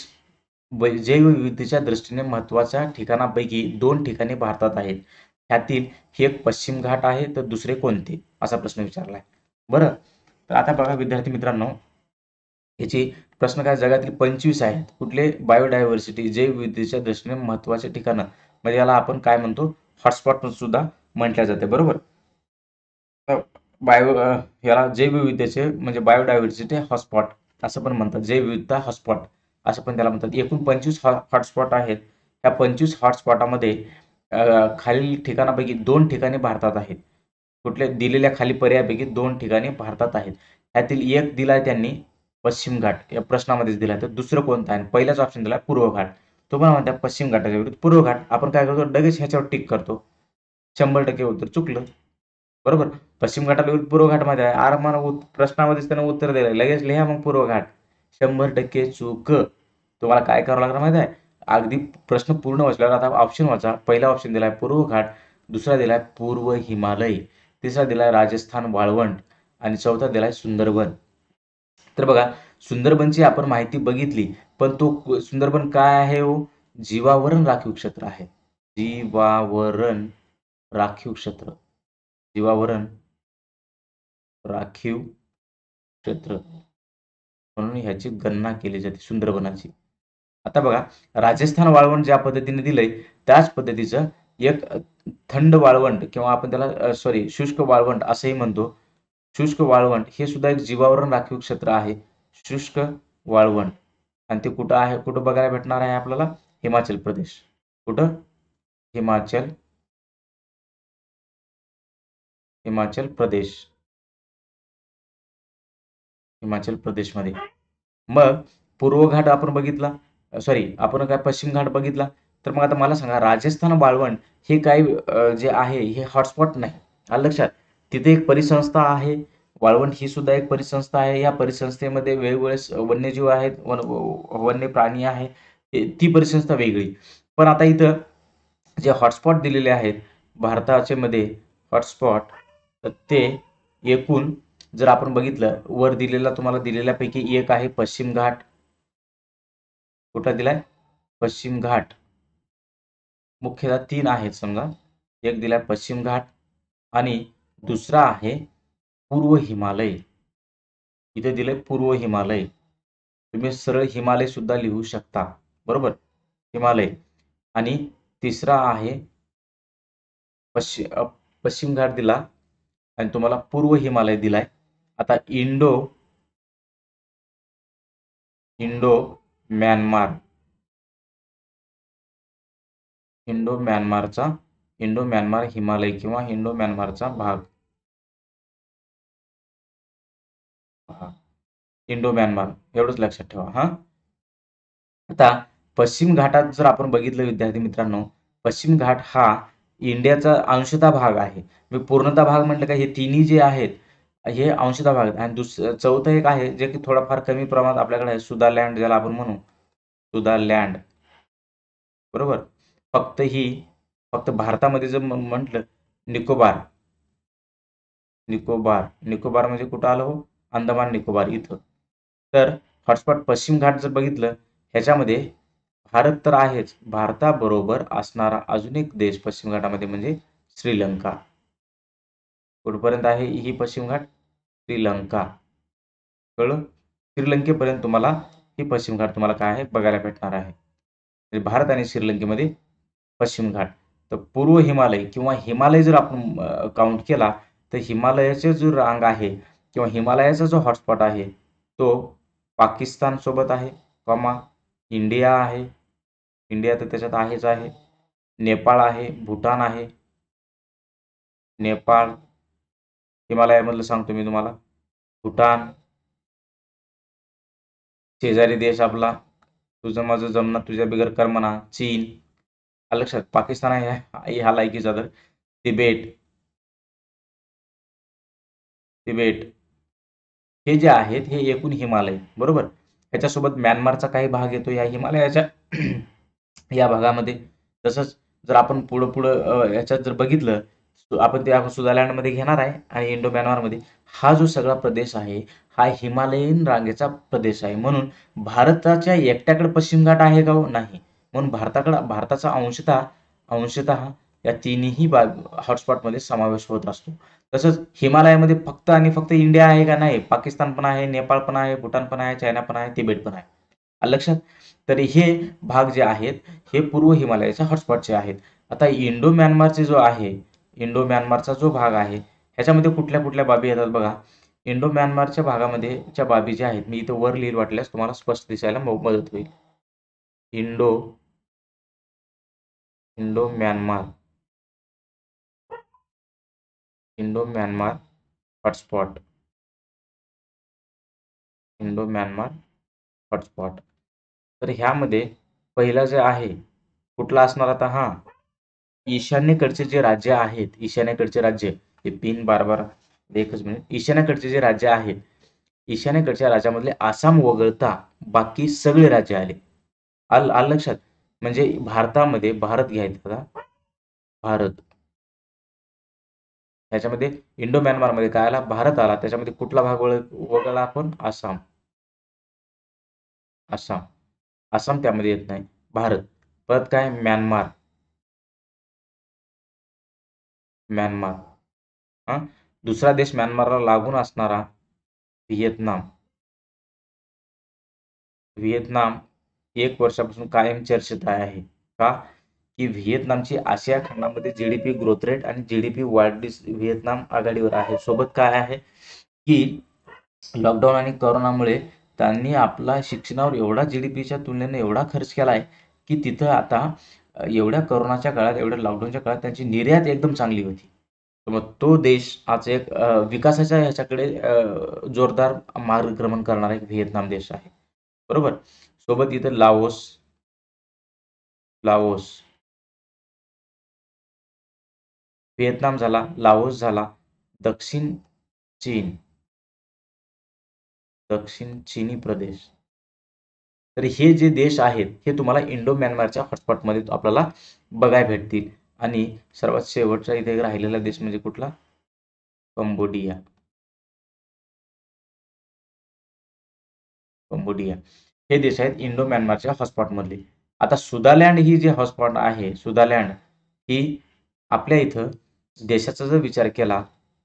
जैवविविधतेच्या दृष्टीने महत्वाच्या ठिकाणापैकी दोन ठिकाणे भारतात आहेत ह्यातील हे एक पश्चिम घाट आहे तर दुसरे कोणते असा प्रश्न विचारला बरं तर आता बघा विद्यार्थी मित्रांनो याचे प्रश्न काय जगातील पंचवीस आहेत कुठले बायोडायव्हर्सिटी जैवविविधतेच्या दृष्टीने महत्वाचे ठिकाणं म्हणजे याला आपण काय म्हणतो हॉटस्पॉट सुद्धा म्हटल्या जाते बरोबर बायो ह्याला जैवविविधतेचे म्हणजे बायोडायव्हर्सिटी हॉटस्पॉट असं पण म्हणतात जैवविविधता हॉटस्पॉट असं पण त्याला म्हणतात एकूण पंचवीस हॉ हॉटस्पॉट आहेत या पंचवीस हॉटस्पॉटामध्ये खालील ठिकाणापैकी दोन ठिकाणी भारतात आहेत कुठल्या दिलेल्या खाली पर्यायापैकी दोन ठिकाणी भारतात आहेत यातील एक दिला आहे त्यांनी पश्चिम घाट या प्रश्नामध्येच दिला तर दुसरं कोणतं आहे पहिलाच ऑप्शन दिला पूर्व घाट तो पण म्हणतात पश्चिम घाटाच्या विरुद्ध पूर्व घाट आपण काय करतो लगेच ह्याच्यावर टिक करतो शंभर टक्के उत्तर चुकलं बरोबर पश्चिम घाटाला पूर्व घाट माहिती आहे आरमान प्रश्नामध्येच त्यांना उत्तर दिलंय लगेच लिहा मग पूर्व घाट शंभर टक्के चूक तुम्हाला काय करावं लागणार माहिती आहे अगदी प्रश्न पूर्ण वाचला आता ऑप्शन वाचा पहिला ऑप्शन दिलाय पूर्व घाट दुसरा दिलाय पूर्व हिमालय तिसरा दिलाय राजस्थान वाळवंट आणि चौथा दिलाय सुंदरबन तर बघा सुंदरबनची आपण माहिती बघितली पण तो सुंदरबन काय आहे हो जीवावरण राखीव क्षेत्र आहे जीवावरण राखीव क्षेत्र जीवावरण राखीव क्षेत्र म्हणून ह्याची गणना केली जाते सुंदरबनाची आता बघा राजस्थान वाळवंट ज्या पद्धतीने दिलंय त्याच पद्धतीचं एक थंड वाळवंट किंवा आपण त्याला सॉरी शुष्क वाळवंट असंही म्हणतो शुष्क वाळवंट हे सुद्धा एक जीवावरण राखीव क्षेत्र आहे शुष्क वाळवंट आणि ते कुठं आहे कुठं बघायला भेटणार आहे आपल्याला हिमाचल प्रदेश कुठं हिमाचल हिमाचल प्रदेश हिमाचल प्रदेशमध्ये मग पूर्व घाट आपण बघितला सॉरी आपण काय पश्चिम घाट बघितला तर मग आता मला सांगा राजस्थान बाळवण हे काय जे आहे हे हॉटस्पॉट नाही आलं लक्षात तिथे एक परिसंस्था आहे वाळवण ही सुद्धा एक परिसंस्था आहे या परिसंस्थेमध्ये वेगवेगळे वन्यजीव आहेत वन वन्य प्राणी आहे ती परिसंस्था वेगळी पण आता इथं जे हॉटस्पॉट दिलेले आहेत भारताचे मध्ये हॉटस्पॉट ते एकूण जर आपण बघितलं वर दिलेला तुम्हाला दिलेल्यापैकी एक आहे पश्चिम घाट कुठं दिलाय पश्चिम घाट मुख्यतः तीन आहेत समजा एक दिलाय पश्चिम घाट आणि दुसरा आहे पूर्व हिमालय इथे दिलंय पूर्व हिमालय तुम्ही सरळ हिमालय सुद्धा लिहू शकता बरोबर हिमालय आणि तिसरा आहे पश्चिम पश्चिम घाट दिला आणि तुम्हाला पूर्व हिमालय दिलाय आता इंडो इंडो म्यानमार इंडो म्यानमारचा इंडो म्यानमार हिमालय किंवा इंडो म्यानमारचा भाग इंडो म्यानमार एवढंच लक्षात ठेवा हा आता पश्चिम घाटात जर आपण बघितलं विद्यार्थी मित्रांनो पश्चिम घाट हा इंडियाचा अंशता भाग आहे मी पूर्णता भाग म्हटलं का हे तिन्ही जे आहेत हे अंशता भाग आणि दुस चौथं एक आहे जे की थोडाफार कमी प्रमाणात आपल्याकडे आहे लँड ज्याला आपण म्हणू सुधा लँड बरोबर फक्त ही फक्त भारतामध्ये जर म्हटलं निकोबार निकोबार निकोबार म्हणजे कुठं आलो हो अंदमान निकोबार इथं तर हॉटस्पॉट पश्चिम घाट जर बघितलं ह्याच्यामध्ये भारत तर आहेच भारताबरोबर असणारा अजून एक देश पश्चिम घाटामध्ये म्हणजे श्रीलंका कुठपर्यंत आहे ही पश्चिम घाट श्रीलंका कळ श्रीलंकेपर्यंत तुम्हाला ही पश्चिम घाट तुम्हाला काय आहे बघायला भेटणार आहे म्हणजे भारत आणि श्रीलंकेमध्ये पश्चिम घाट तर पूर्व हिमालय किंवा हिमालय जर आपण काउंट केला तर हिमालयाचे जो रांग आहे किंवा हिमालयाचा जो हॉटस्पॉट आहे तो पाकिस्तानसोबत आहे कमा इंडिया आहे इंडिया तर त्याच्यात आहेच आहे नेपाळ आहे भूटान आहे नेपाळ हिमालयामधलं सांगतो मी तुम्हाला भूटान शेजारी देश आपला तुझं माझं जमना तुझ्या बिगर कर्मना चीन लक्षात पाकिस्तान आहे हा लायकीचा तर तिबेट तिबेट हे जे आहेत हे एकूण हिमालय बरोबर ह्याच्यासोबत म्यानमारचा काही भाग येतो या हिमालयाच्या या भागामध्ये तसंच जर आपण पुढं पुढं याच्यात जर बघितलं आपण ते आपण सुदालँडमध्ये घेणार आहे आणि इंडो म्यानमारमध्ये हा जो सगळा प्रदेश आहे हा हिमालयीन रांगेचा प्रदेश आहे म्हणून भारताच्या एकट्याकडे पश्चिम घाट आहे का हो? नाही म्हणून भारताकडं भारताचा अंशतः अंशत या तिन्ही बाग हॉटस्पॉटमध्ये समावेश होत असतो तसंच हिमालयामध्ये फक्त आणि फक्त इंडिया आहे का नाही पाकिस्तान पण आहे नेपाळ पण आहे भूटान पण आहे चायना पण आहे तिबेट पण आहे लक्षात तरी हे भाग जे आहेत हे पूर्व हिमालयाच्या हॉटस्पॉटचे आहेत आता इंडो म्यानमारचे जो आहे इंडो म्यानमारचा जो भाग आहे ह्याच्यामध्ये कुठल्या कुठल्या बाबी येतात बघा इंडो म्यानमारच्या भागामध्ये ज्या बाबी ज्या आहेत मी इथं वर लिहिल वाटल्यास तुम्हाला स्पष्ट दिसायला मदत होईल Indo Indo Myanmar Indo Myanmar hotspot Indo Myanmar hotspot तर ह्यामध्ये पहिला जे आहे कुठला असणार आता हा ईशान्येकडचे जे राज्य आहेत ईशान्येकडचे राज्य हे तीन बार बार एकच मिनिट ईशान्येकडचे जे राज्य आहेत ईशान्येकडच्या राज्यामधले आसाम वगळता बाकी सगळे राज्य आले आल आल लक्षात म्हणजे भारतामध्ये भारत घ्यायचा भारत त्याच्यामध्ये इंडो म्यानमार मध्ये काय आला भारत आला त्याच्यामध्ये कुठला भाग वगळला आपण आसाम आसाम आसाम त्यामध्ये येत नाही भारत परत काय म्यानमार म्यानमार हा दुसरा देश म्यानमारला लागून असणारा व्हिएतनाम व्हिएतनाम एक वर्षापासून कायम चर्चेत आहे का की व्हिएतनामची आशिया खंडामध्ये जीडीपी ग्रोथ रेट आणि जीडीपी वाढली व्हिएतनाम आघाडीवर आहे सोबत काय आहे की लॉकडाऊन आणि करोनामुळे त्यांनी आपला शिक्षणावर एवढा जी डी तुलनेने एवढा खर्च केला आहे की तिथं आता एवढ्या करोनाच्या काळात एवढ्या लॉकडाऊनच्या काळात त्यांची निर्यात एकदम चांगली होती मग तो देश आज एक विकासाच्या ह्याच्याकडे जोरदार मार्गक्रमण करणारा एक व्हिएतनाम देश आहे बरोबर सोबत इथं लाओस लाओस व्हिएतनाम झाला लाओस झाला दक्षिण चीन दक्षिण चिनी प्रदेश तर हे जे देश आहेत हे तुम्हाला इंडो म्यानमारच्या हॉटस्पॉटमध्ये आपल्याला बघायला भेटतील आणि सर्वात शेवटचा इथे राहिलेला देश म्हणजे कुठला कंबोडिया कंबोडिया हे देश आहेत इंडो म्यानमारच्या हॉटस्पॉटमधले आता सुदालँड ही जी हॉटस्पॉट आहे सुदालँड ही आपल्या इथं देशाचा जर विचार केला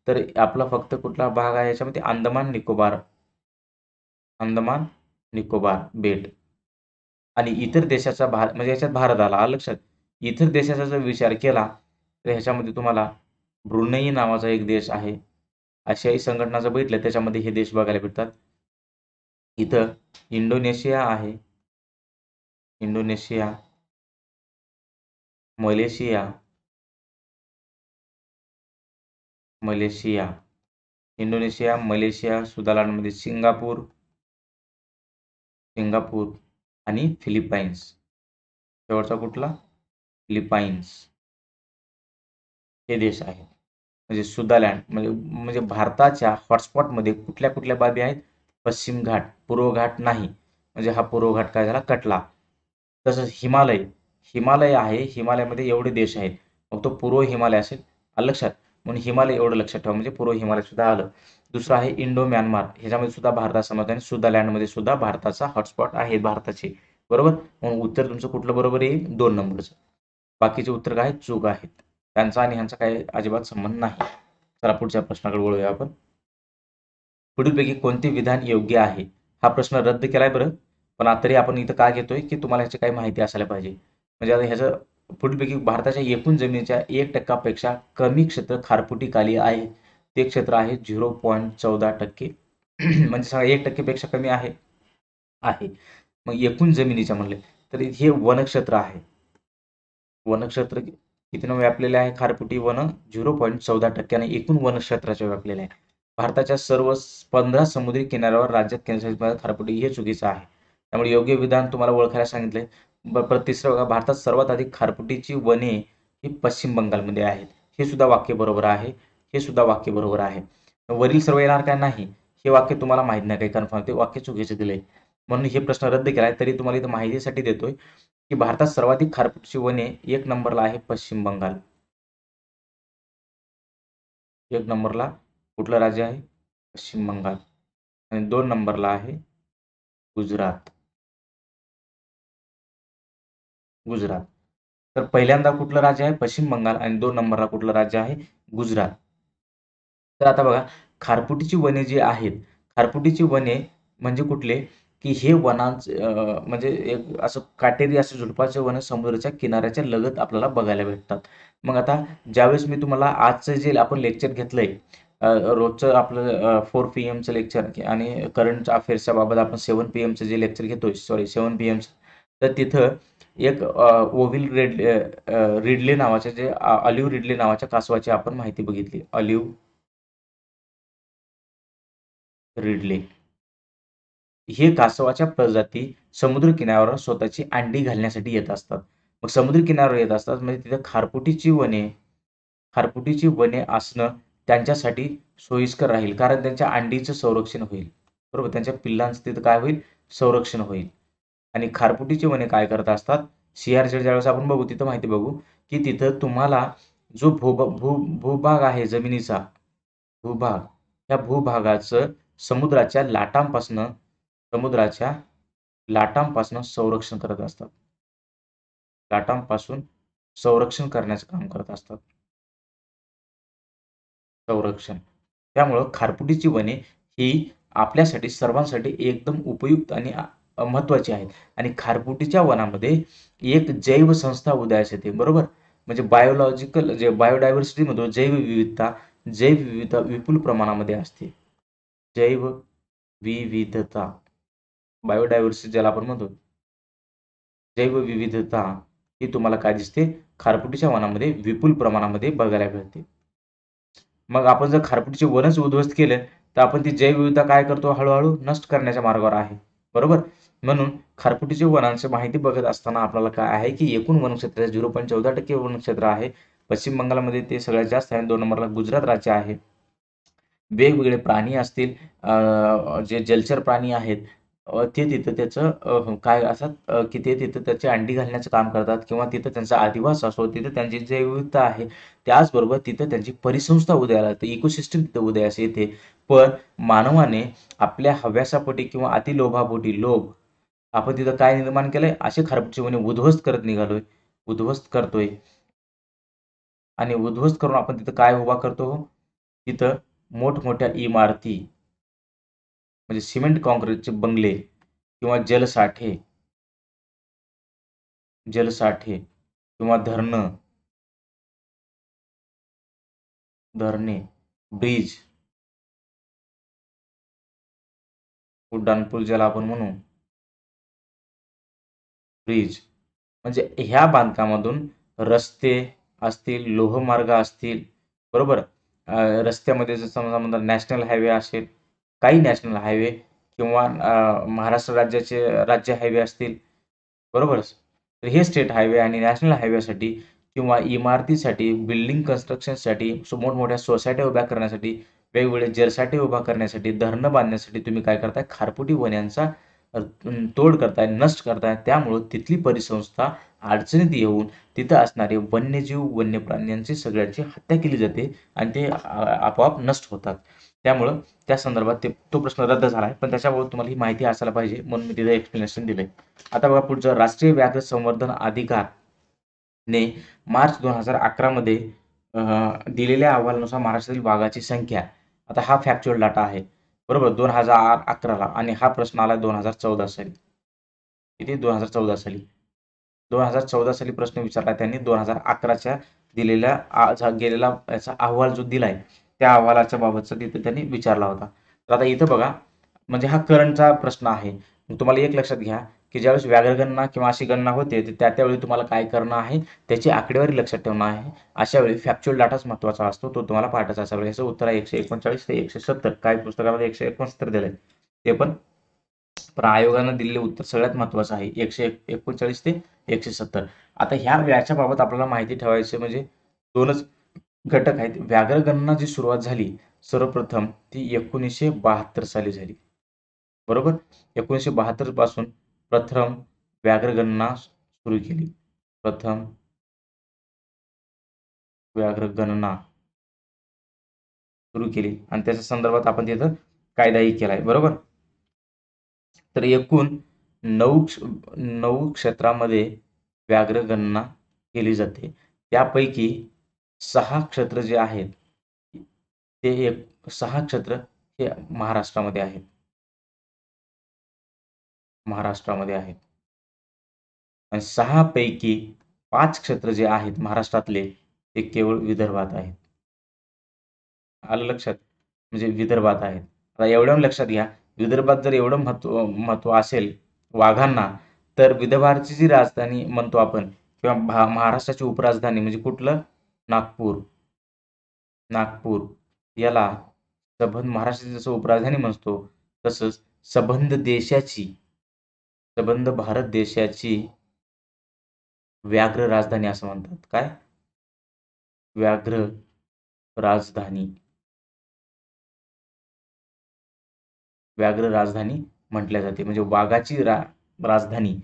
तर आपला फक्त कुठला भाग आहे याच्यामध्ये अंदमान निकोबार अंदमान निकोबार बेट आणि इतर देशाचा भार म्हणजे याच्यात भारत आला लक्षात इतर देशाचा जर विचार केला तर ह्याच्यामध्ये तुम्हाला ब्रुनई नावाचा एक देश आहे आशियाई संघटना जर बघितलं त्याच्यामध्ये हे देश बघायला भेटतात इथं इंडोनेशिया आहे Indonesia Malaysia Malaysia Indonesia Malaysia सुदालांडमध्ये सिंगापूर सिंगापूर आणि फिलिपाईन्स शेवटचा कुठला फिलिपाईन्स हे देश आहेत म्हणजे सुदालँड म्हणजे म्हणजे भारताच्या हॉटस्पॉटमध्ये कुठल्या कुठल्या बाबी आहेत पश्चिम घाट पूर्व घाट नाही म्हणजे हा पूर्व घाट काय झाला कटला तसंच हिमालय हिमालय आहे हिमालयामध्ये एवढे देश आहेत मग तो पूर्व हिमालय असेल लक्षात म्हणून हिमालय एवढं लक्षात ठेवा म्हणजे पूर्व हिमालय सुद्धा आलं दुसरं आहे इंडो म्यानमार ह्याच्यामध्ये सुद्धा भारतासमोर आणि सुदालँडमध्ये सुद्धा भारताचा हॉटस्पॉट आहे भारताचे बरोबर म्हणून उत्तर तुमचं कुठलं बरोबर येईल दोन नंबरचं बाकीचे उत्तर काय चूक आहेत त्यांचा आणि ह्यांचा काही अजिबात संबंध नाही चला पुढच्या प्रश्नाकडे वळूया आपण पुढीलपैकी कोणते विधान योग्य आहे हा प्रश्न रद्द केलाय बरं पण तरी आपण इथं का घेतोय की तुम्हाला ह्याची काही माहिती असायला पाहिजे म्हणजे आता ह्याचं पुढीलपैकी भारताच्या एकूण जमिनीच्या एक टक्कापेक्षा कमी क्षेत्र खारपुटी खाली आहे ते क्षेत्र आहे झिरो पॉईंट चौदा टक्के म्हणजे सांगा एक टक्केपेक्षा कमी आहे आहे मग एकूण जमिनीच्या म्हणले तर हे वनक्षेत्र आहे वनक्षेत्र कितीनं व्यापलेले आहे खारपुटी वन झिरो पॉईंट चौदा टक्क्याने एकूण वनक्षेत्राचे व्यापलेले आहे भारताच्या सर्व पंधरा समुद्री किनाऱ्यावर राज्यात केंद्रशासित खारपुटी हे चुकीचं आहे त्यामुळे योग्य विधान तुम्हाला ओळखायला सांगितले तिसरं बघा भारतात सर्वात अधिक खारपुटीची वने ही पश्चिम बंगालमध्ये आहेत हे सुद्धा वाक्य बरोबर आहे हे सुद्धा वाक्य बरोबर आहे वरील सर्व येणार काय नाही हे वाक्य तुम्हाला माहीत नाही काही कन्फर्म ते वाक्य चुकीचे दिले म्हणून हे प्रश्न रद्द केला आहे तरी तुम्हाला इथं माहितीसाठी देतोय की भारतात सर्वाधिक खारपुटची वने एक नंबरला आहे पश्चिम बंगाल एक नंबरला कुठलं राज्य आहे पश्चिम बंगाल आणि दोन नंबरला आहे गुजरात गुजरात तर पहिल्यांदा कुठलं राज्य आहे पश्चिम बंगाल आणि दोन नंबरला कुठलं राज्य आहे गुजरात तर आता बघा खारफुटीची वने जी आहेत खारफुटीची वने म्हणजे कुठले की हे वनांचे म्हणजे एक असं काटेरी असे झुडपाचे वन समुद्राच्या किनाऱ्याच्या लगत आपल्याला बघायला भेटतात मग आता ज्यावेळेस मी तुम्हाला आजचं जे आपण लेक्चर घेतलंय रोजचं आपलं फोर पी एमचं लेक्चर आणि करंट अफेअर्सच्या बाबत आपण सेवन पी एमचं जे लेक्चर घेतोय सॉरी सेवन पी एमचं तर तिथं एक ओव्हिल रेड रिडले नावाचे जे ऑलिव्ह रिडले नावाच्या कासवाची आपण माहिती बघितली ऑलिव्ह रिडले हे कासवाच्या प्रजाती समुद्र किनाऱ्यावर स्वतःची अंडी घालण्यासाठी येत असतात मग समुद्र किनाऱ्यावर येत असतात म्हणजे तिथे खारपुटीची वने खारपुटीची वने असणं त्यांच्यासाठी सोयीस्कर राहील कारण त्यांच्या अंडीचं संरक्षण होईल बरोबर त्यांच्या पिल्लांचं तिथं काय होईल संरक्षण होईल आणि खारपुटीची वने काय करत असतात ज्या ज्यावेळेस आपण बघू तिथं माहिती बघू की तिथं तुम्हाला जो भूभा भू भूभाग आहे जमिनीचा भूभाग या भूभागाचं समुद्राच्या लाटांपासनं समुद्राच्या लाटांपासनं संरक्षण करत असतात लाटांपासून संरक्षण करण्याचं काम करत असतात संरक्षण त्यामुळं खारपुटीची वने ही आपल्यासाठी सर्वांसाठी एकदम उपयुक्त आणि महत्वाची आहेत आणि खारपुटीच्या वनामध्ये एक जैव संस्था उदयास येते बरोबर म्हणजे बायोलॉजिकल जे बायोडायव्हर्सिटीमधून जैव जैवविविधता जैव विपुल प्रमाणामध्ये असते जैव विविधता बायोडायव्हर्सिटी ज्याला आपण म्हणतो जैव विविधता ही तुम्हाला काय दिसते खारपुटीच्या वनामध्ये विपुल प्रमाणामध्ये बघायला मिळते मग आपण जर खारपुटीचे वनच उद्ध्वस्त केले तर आपण ती जैवविविधता काय करतो हळूहळू नष्ट करण्याच्या मार्गावर आहे बरोबर म्हणून खारपुटीचे वनांची माहिती बघत असताना आपल्याला काय आहे की एकूण वनक्षेत्र झिरो पॉईंट चौदा टक्के वनक्षेत्र आहे पश्चिम बंगालमध्ये ते सगळ्यात जास्त आहे दोन नंबरला गुजरात राज्य आहे वेगवेगळे प्राणी असतील जे जलचर प्राणी आहेत ते तिथं त्याचं काय असतात की ते तिथं त्याची अंडी घालण्याचं काम करतात किंवा तिथं त्यांचा आदिवास असो तिथं त्यांची जैविकता आहे त्याचबरोबर तिथं त्यांची परिसंस्था उदयाला येते इकोसिस्टम तिथं उदयास येते पण मानवाने आपल्या हव्यासापोटी किंवा अतिलोभापोटी लोभ आपण तिथं काय निर्माण केलंय असे खराब म्हणे उद्ध्वस्त करत निघालोय उद्ध्वस्त करतोय आणि उद्ध्वस्त करून आपण तिथं काय उभा करतो तिथं मोठमोठ्या इमारती म्हणजे सिमेंट कॉन्क्रीटचे बंगले किंवा जलसाठे जलसाठे किंवा धरणं धरणे ब्रिज उड्डाणपूल ज्याला आपण म्हणू ब्रिज म्हणजे ह्या बांधकामातून रस्ते असतील लोहमार्ग असतील बरोबर रस्त्यामध्ये जर समजा नॅशनल हायवे असेल काही नॅशनल हायवे किंवा महाराष्ट्र राज्याचे राज्य हायवे असतील बरोबरच तर हे स्टेट हायवे आणि नॅशनल हायवेसाठी किंवा इमारतीसाठी बिल्डिंग कन्स्ट्रक्शनसाठी मोठमोठ्या सोसायट्या उभ्या करण्यासाठी वेगवेगळे जरसाटे उभा करण्यासाठी धरणं बांधण्यासाठी तुम्ही काय करताय खारपुटी वन्यांचा तोड करताय नष्ट करताय त्यामुळं तिथली परिसंस्था अडचणीत येऊन तिथं असणारे वन्यजीव वन्य प्राण्यांची सगळ्यांची हत्या केली जाते आणि ते आपोआप नष्ट होतात त्यामुळं त्या संदर्भात ते तो प्रश्न रद्द झाला आहे पण त्याच्याबाबत तुम्हाला ही माहिती असायला पाहिजे म्हणून मी तिथे एक्सप्लेनेशन दिले आता बघा पुढचं राष्ट्रीय व्याघ्र संवर्धन अधिकार ने मार्च दोन हजार अकरामध्ये दिलेल्या अहवालानुसार महाराष्ट्रातील वाघाची संख्या आता हा फॅक्च्युअल डाटा आहे बरोबर दोन हजार अकराला आणि हा प्रश्न आला दोन हजार चौदा साली किती दोन हजार चौदा साली दोन हजार चौदा साली प्रश्न विचारला त्यांनी दोन हजार अकराच्या दिलेल्या गेलेला याचा अहवाल जो दिलाय त्या अहवालाच्या बाबतचा तिथे त्यांनी विचारला होता तर आता इथं बघा म्हणजे हा करंटचा प्रश्न आहे तुम्हाला एक लक्षात घ्या की ज्यावेळेस व्याघ्रगणना किंवा अशी गणना होते तर त्या त्यावेळी तुम्हाला काय करणं आहे त्याची आकडेवारी लक्षात ठेवणं आहे अशा वेळी फॅक्च्युअल डाटाच महत्वाचा असतो तो तुम्हाला पाठायचा असा उत्तर आहे एकशे एकोणचाळीस ते एकशे सत्तर काही पुस्तकामध्ये एकशे एकोणसत्तर दिले ते पण प्रायोगांना दिलेले उत्तर सगळ्यात महत्वाचं आहे एकशे एकोणचाळीस ते एकशे सत्तर आता ह्या व्याच्या बाबत आपल्याला माहिती ठेवायची म्हणजे दोनच घटक आहेत व्याघ्रगणना जी सुरुवात झाली सर्वप्रथम ती एकोणीसशे बहात्तर साली झाली बरोबर एकोणीसशे बहात्तर पासून प्रथम व्याघ्रगणना सुरू केली प्रथम व्याघ्रगणना सुरू केली आणि त्याच्या संदर्भात आपण तिथं कायदाही केलाय बरोबर तर एकूण नऊ नऊ क्षेत्रामध्ये व्याघ्रगणना केली जाते त्यापैकी सहा क्षेत्र जे आहेत ते एक सहा क्षेत्र हे महाराष्ट्रामध्ये आहेत महाराष्ट्रामध्ये आहेत सहा पैकी पाच क्षेत्र जे आहेत महाराष्ट्रातले ते केवळ विदर्भात आहेत आलं लक्षात म्हणजे विदर्भात आहेत आता एवढं लक्षात घ्या विदर्भात जर एवढं महत्व महत्व असेल वाघांना तर विदर्भाची जी राजधानी म्हणतो आपण किंवा महाराष्ट्राची उपराजधानी म्हणजे कुठलं नागपूर नागपूर याला सबंध महाराष्ट्राची जसं उपराजधानी म्हणतो तसंच सबंध देशाची संबंध भारत देशाची व्याघ्र राजधानी असं म्हणतात काय व्याघ्र राजधानी व्याघ्र राजधानी म्हटल्या जाते म्हणजे वाघाची रा राजधानी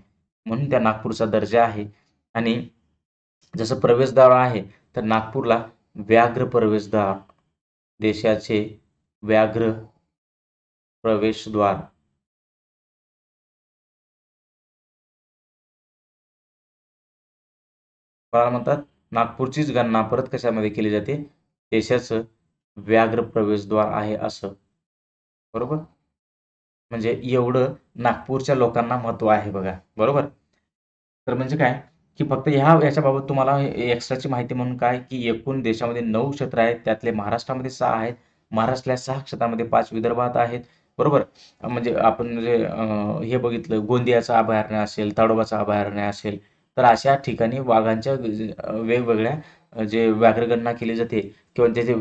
म्हणून त्या नागपूरचा दर्जा आहे आणि जसं प्रवेशद्वार आहे तर नागपूरला व्याघ्र प्रवेशद्वार देशाचे व्याघ्र प्रवेशद्वार म्हणतात नागपूरचीच गणना परत कशामध्ये केली जाते देशाचं व्याघ्र प्रवेशद्वार आहे असं बरोबर म्हणजे एवढं नागपूरच्या लोकांना महत्व आहे बघा बरोबर तर म्हणजे काय की फक्त ह्या याच्याबाबत तुम्हाला एक्स्ट्राची माहिती म्हणून काय की एकूण देशामध्ये नऊ क्षेत्र आहेत त्यातले महाराष्ट्रामध्ये सहा आहेत महाराष्ट्रातल्या सहा क्षेत्रामध्ये पाच विदर्भात आहेत बरोबर म्हणजे आपण म्हणजे हे बघितलं गोंदियाचं अभयारण्य असेल ताडोबाचं अभयारण्य असेल तर अशा ठिकाणी वाघांच्या वेगवेगळ्या जे व्याघ्रगणना केली जाते किंवा जे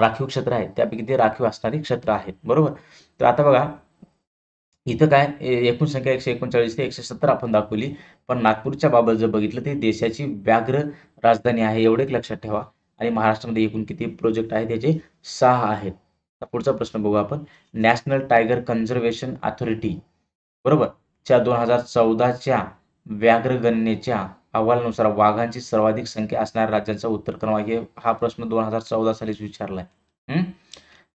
राखीव क्षेत्र आहेत त्यापैकी ते राखीव असणारी क्षेत्र आहेत बरोबर तर आता बघा इथं काय एकूण संख्या एकशे एकोणचाळीस ते एकशे सत्तर आपण दाखवली पण नागपूरच्या बाबत जर बघितलं ते देशाची व्याघ्र राजधानी आहे एवढे लक्षात ठेवा आणि महाराष्ट्रामध्ये एकूण किती प्रोजेक्ट आहेत त्याचे सहा आहेत पुढचा प्रश्न बघू आपण नॅशनल टायगर कन्झर्वेशन अथॉरिटी बरोबर च्या दोन हजार चौदाच्या व्याघ्रगणनेच्या अहवालानुसार वाघांची सर्वाधिक संख्या असणाऱ्या राज्यांचा उत्तर क्रमांक हे हा प्रश्न दोन हजार चौदा सालीच विचारलाय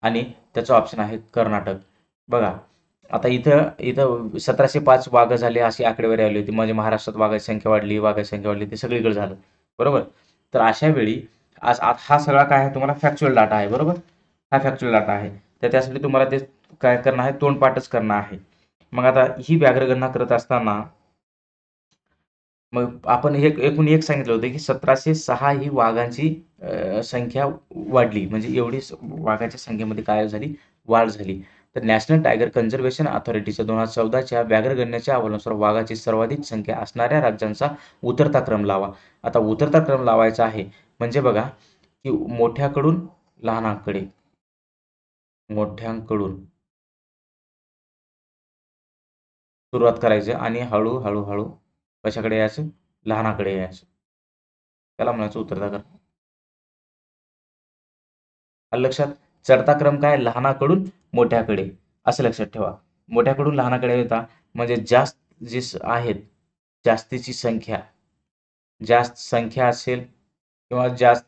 आणि त्याचा ऑप्शन आहे कर्नाटक बघा आता इथं इथं सतराशे पाच वाघ झाले अशी आकडेवारी आली होती म्हणजे महाराष्ट्रात वाघाची संख्या वाढली वाघाची संख्या वाढली ते सगळीकडे झालं बरोबर तर अशा वेळी आज हा सगळा काय आहे तुम्हाला फॅक्च्युअल डाटा आहे बरोबर हा फॅक्च्युअल डाटा आहे तर त्यासाठी तुम्हाला ते काय करणं आहे तोंडपाठच करणं आहे मग आता ही व्याघ्रगणना करत असताना मग आपण एक एकूण एक सांगितलं होतं की सतराशे सहा ही वाघांची संख्या वाढली म्हणजे एवढी वाघाच्या संख्येमध्ये काय झाली वाढ झाली तर नॅशनल टायगर कन्झर्वेशन अथॉरिटीच्या दोन हजार चौदाच्या व्याघ्रगणनेच्या अहवालानुसार वाघाची सर्वाधिक संख्या असणाऱ्या राज्यांचा उतरता क्रम लावा आता उतरता क्रम लावायचा आहे म्हणजे बघा की मोठ्याकडून लहानाकडे मोठ्यांकडून सुरुवात करायचं आणि हळूहळू हळू कशाकडे यायचं लहानाकडे यायचं त्याला म्हणायचं उतरता क्रम लक्षात चढता क्रम काय लहानाकडून मोठ्याकडे असं लक्षात ठेवा मोठ्याकडून लहानाकडे येता म्हणजे जास्त जे आहेत जास्तीची संख्या जास्त संख्या असेल किंवा जास्त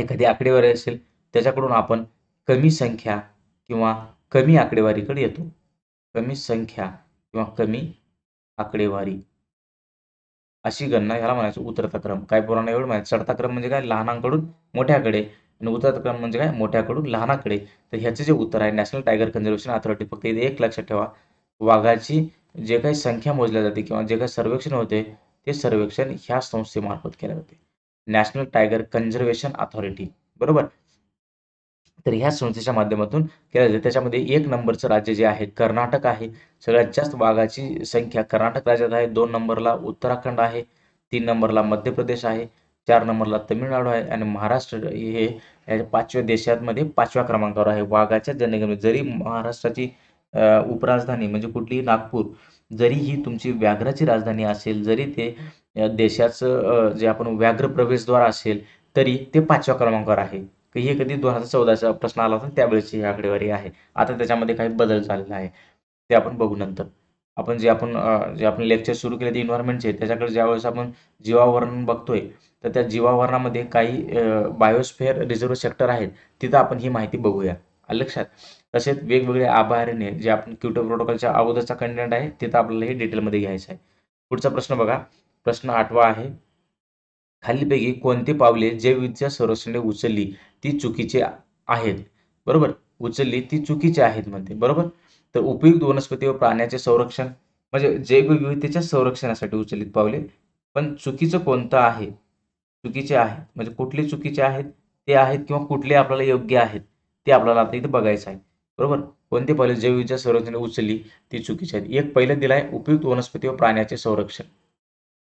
एखादी आकडेवारी असेल त्याच्याकडून आपण कमी संख्या किंवा कमी आकडेवारीकडे येतो कमी संख्या किंवा कमी आकडेवारी अशी गणना ह्याला म्हणायचं उतरता क्रम काय पुराणा एवढं म्हणायचं चढता क्रम म्हणजे काय लहानांकडून मोठ्याकडे आणि उतरता क्रम म्हणजे काय मोठ्याकडून लहानाकडे तर ह्याचे जे उत्तर आहे नॅशनल टायगर कन्झर्वेशन अथॉरिटी फक्त इथे एक लक्षात ठेवा वाघाची जे काही संख्या मोजल्या जाते किंवा जे काही सर्वेक्षण होते ते सर्वेक्षण ह्या संस्थेमार्फत केले जाते नॅशनल टायगर कन्झर्वेशन अथॉरिटी बरोबर तर ह्या संस्थेच्या माध्यमातून केलं जाते त्याच्यामध्ये एक नंबरचं राज्य जे आहे कर्नाटक आहे सगळ्यात जास्त वाघाची संख्या कर्नाटक राज्यात आहे दोन नंबरला उत्तराखंड आहे तीन नंबरला मध्य प्रदेश आहे चार नंबरला तमिळनाडू आहे आणि महाराष्ट्र हे पाचव्या देशांमध्ये पाचव्या क्रमांकावर आहे वाघाच्या जनगण जरी महाराष्ट्राची उपराजधानी म्हणजे कुठली नागपूर जरी ही तुमची व्याघ्राची राजधानी असेल जरी ते देशाचं जे आपण व्याघ्र प्रवेशद्वार असेल तरी ते पाचव्या क्रमांकावर आहे हे कधी दोन हजार चौदाचा प्रश्न आला होता त्यावेळेस ही आकडेवारी आहे आता त्याच्यामध्ये काही बदल झालेला आहे ते आपण बघू नंतर आपण जे आपण जे आपण लेक्चर सुरू केले ते इन्व्हायरमेंटचे त्याच्याकडे ज्यावेळेस आपण जीवावरण बघतोय तर त्या जीवावरणामध्ये काही बायोस्फेअर रिझर्व्ह सेक्टर आहेत तिथं आपण ही माहिती बघूया लक्षात तसेच वेगवेगळे आभारणे जे आपण क्युटर प्रोटोकॉलच्या अगोदरचा कंटेंट आहे तिथं आपल्याला हे डिटेलमध्ये घ्यायचं आहे पुढचा प्रश्न बघा प्रश्न आठवा आहे खालीपैकी कोणती पावले जैविद्या संरक्षणे उचलली ती चुकीची आहेत बरोबर उचलली ती चुकीचे आहेत म्हणते बरोबर तर उपयुक्त वनस्पती व प्राण्याचे संरक्षण म्हणजे जैवविविधतेच्या संरक्षणासाठी उचलित पावले पण चुकीचं कोणतं आहे चुकीचे आहे म्हणजे कुठले चुकीचे आहेत ते आहेत किंवा कुठले आपल्याला योग्य आहेत ते आपल्याला आता इथे बघायचं आहे बरोबर कोणते पहिले जैवविच्या संरक्षण उचलली ती चुकीचे आहेत एक पहिलं दिलं आहे उपयुक्त वनस्पती व प्राण्याचे संरक्षण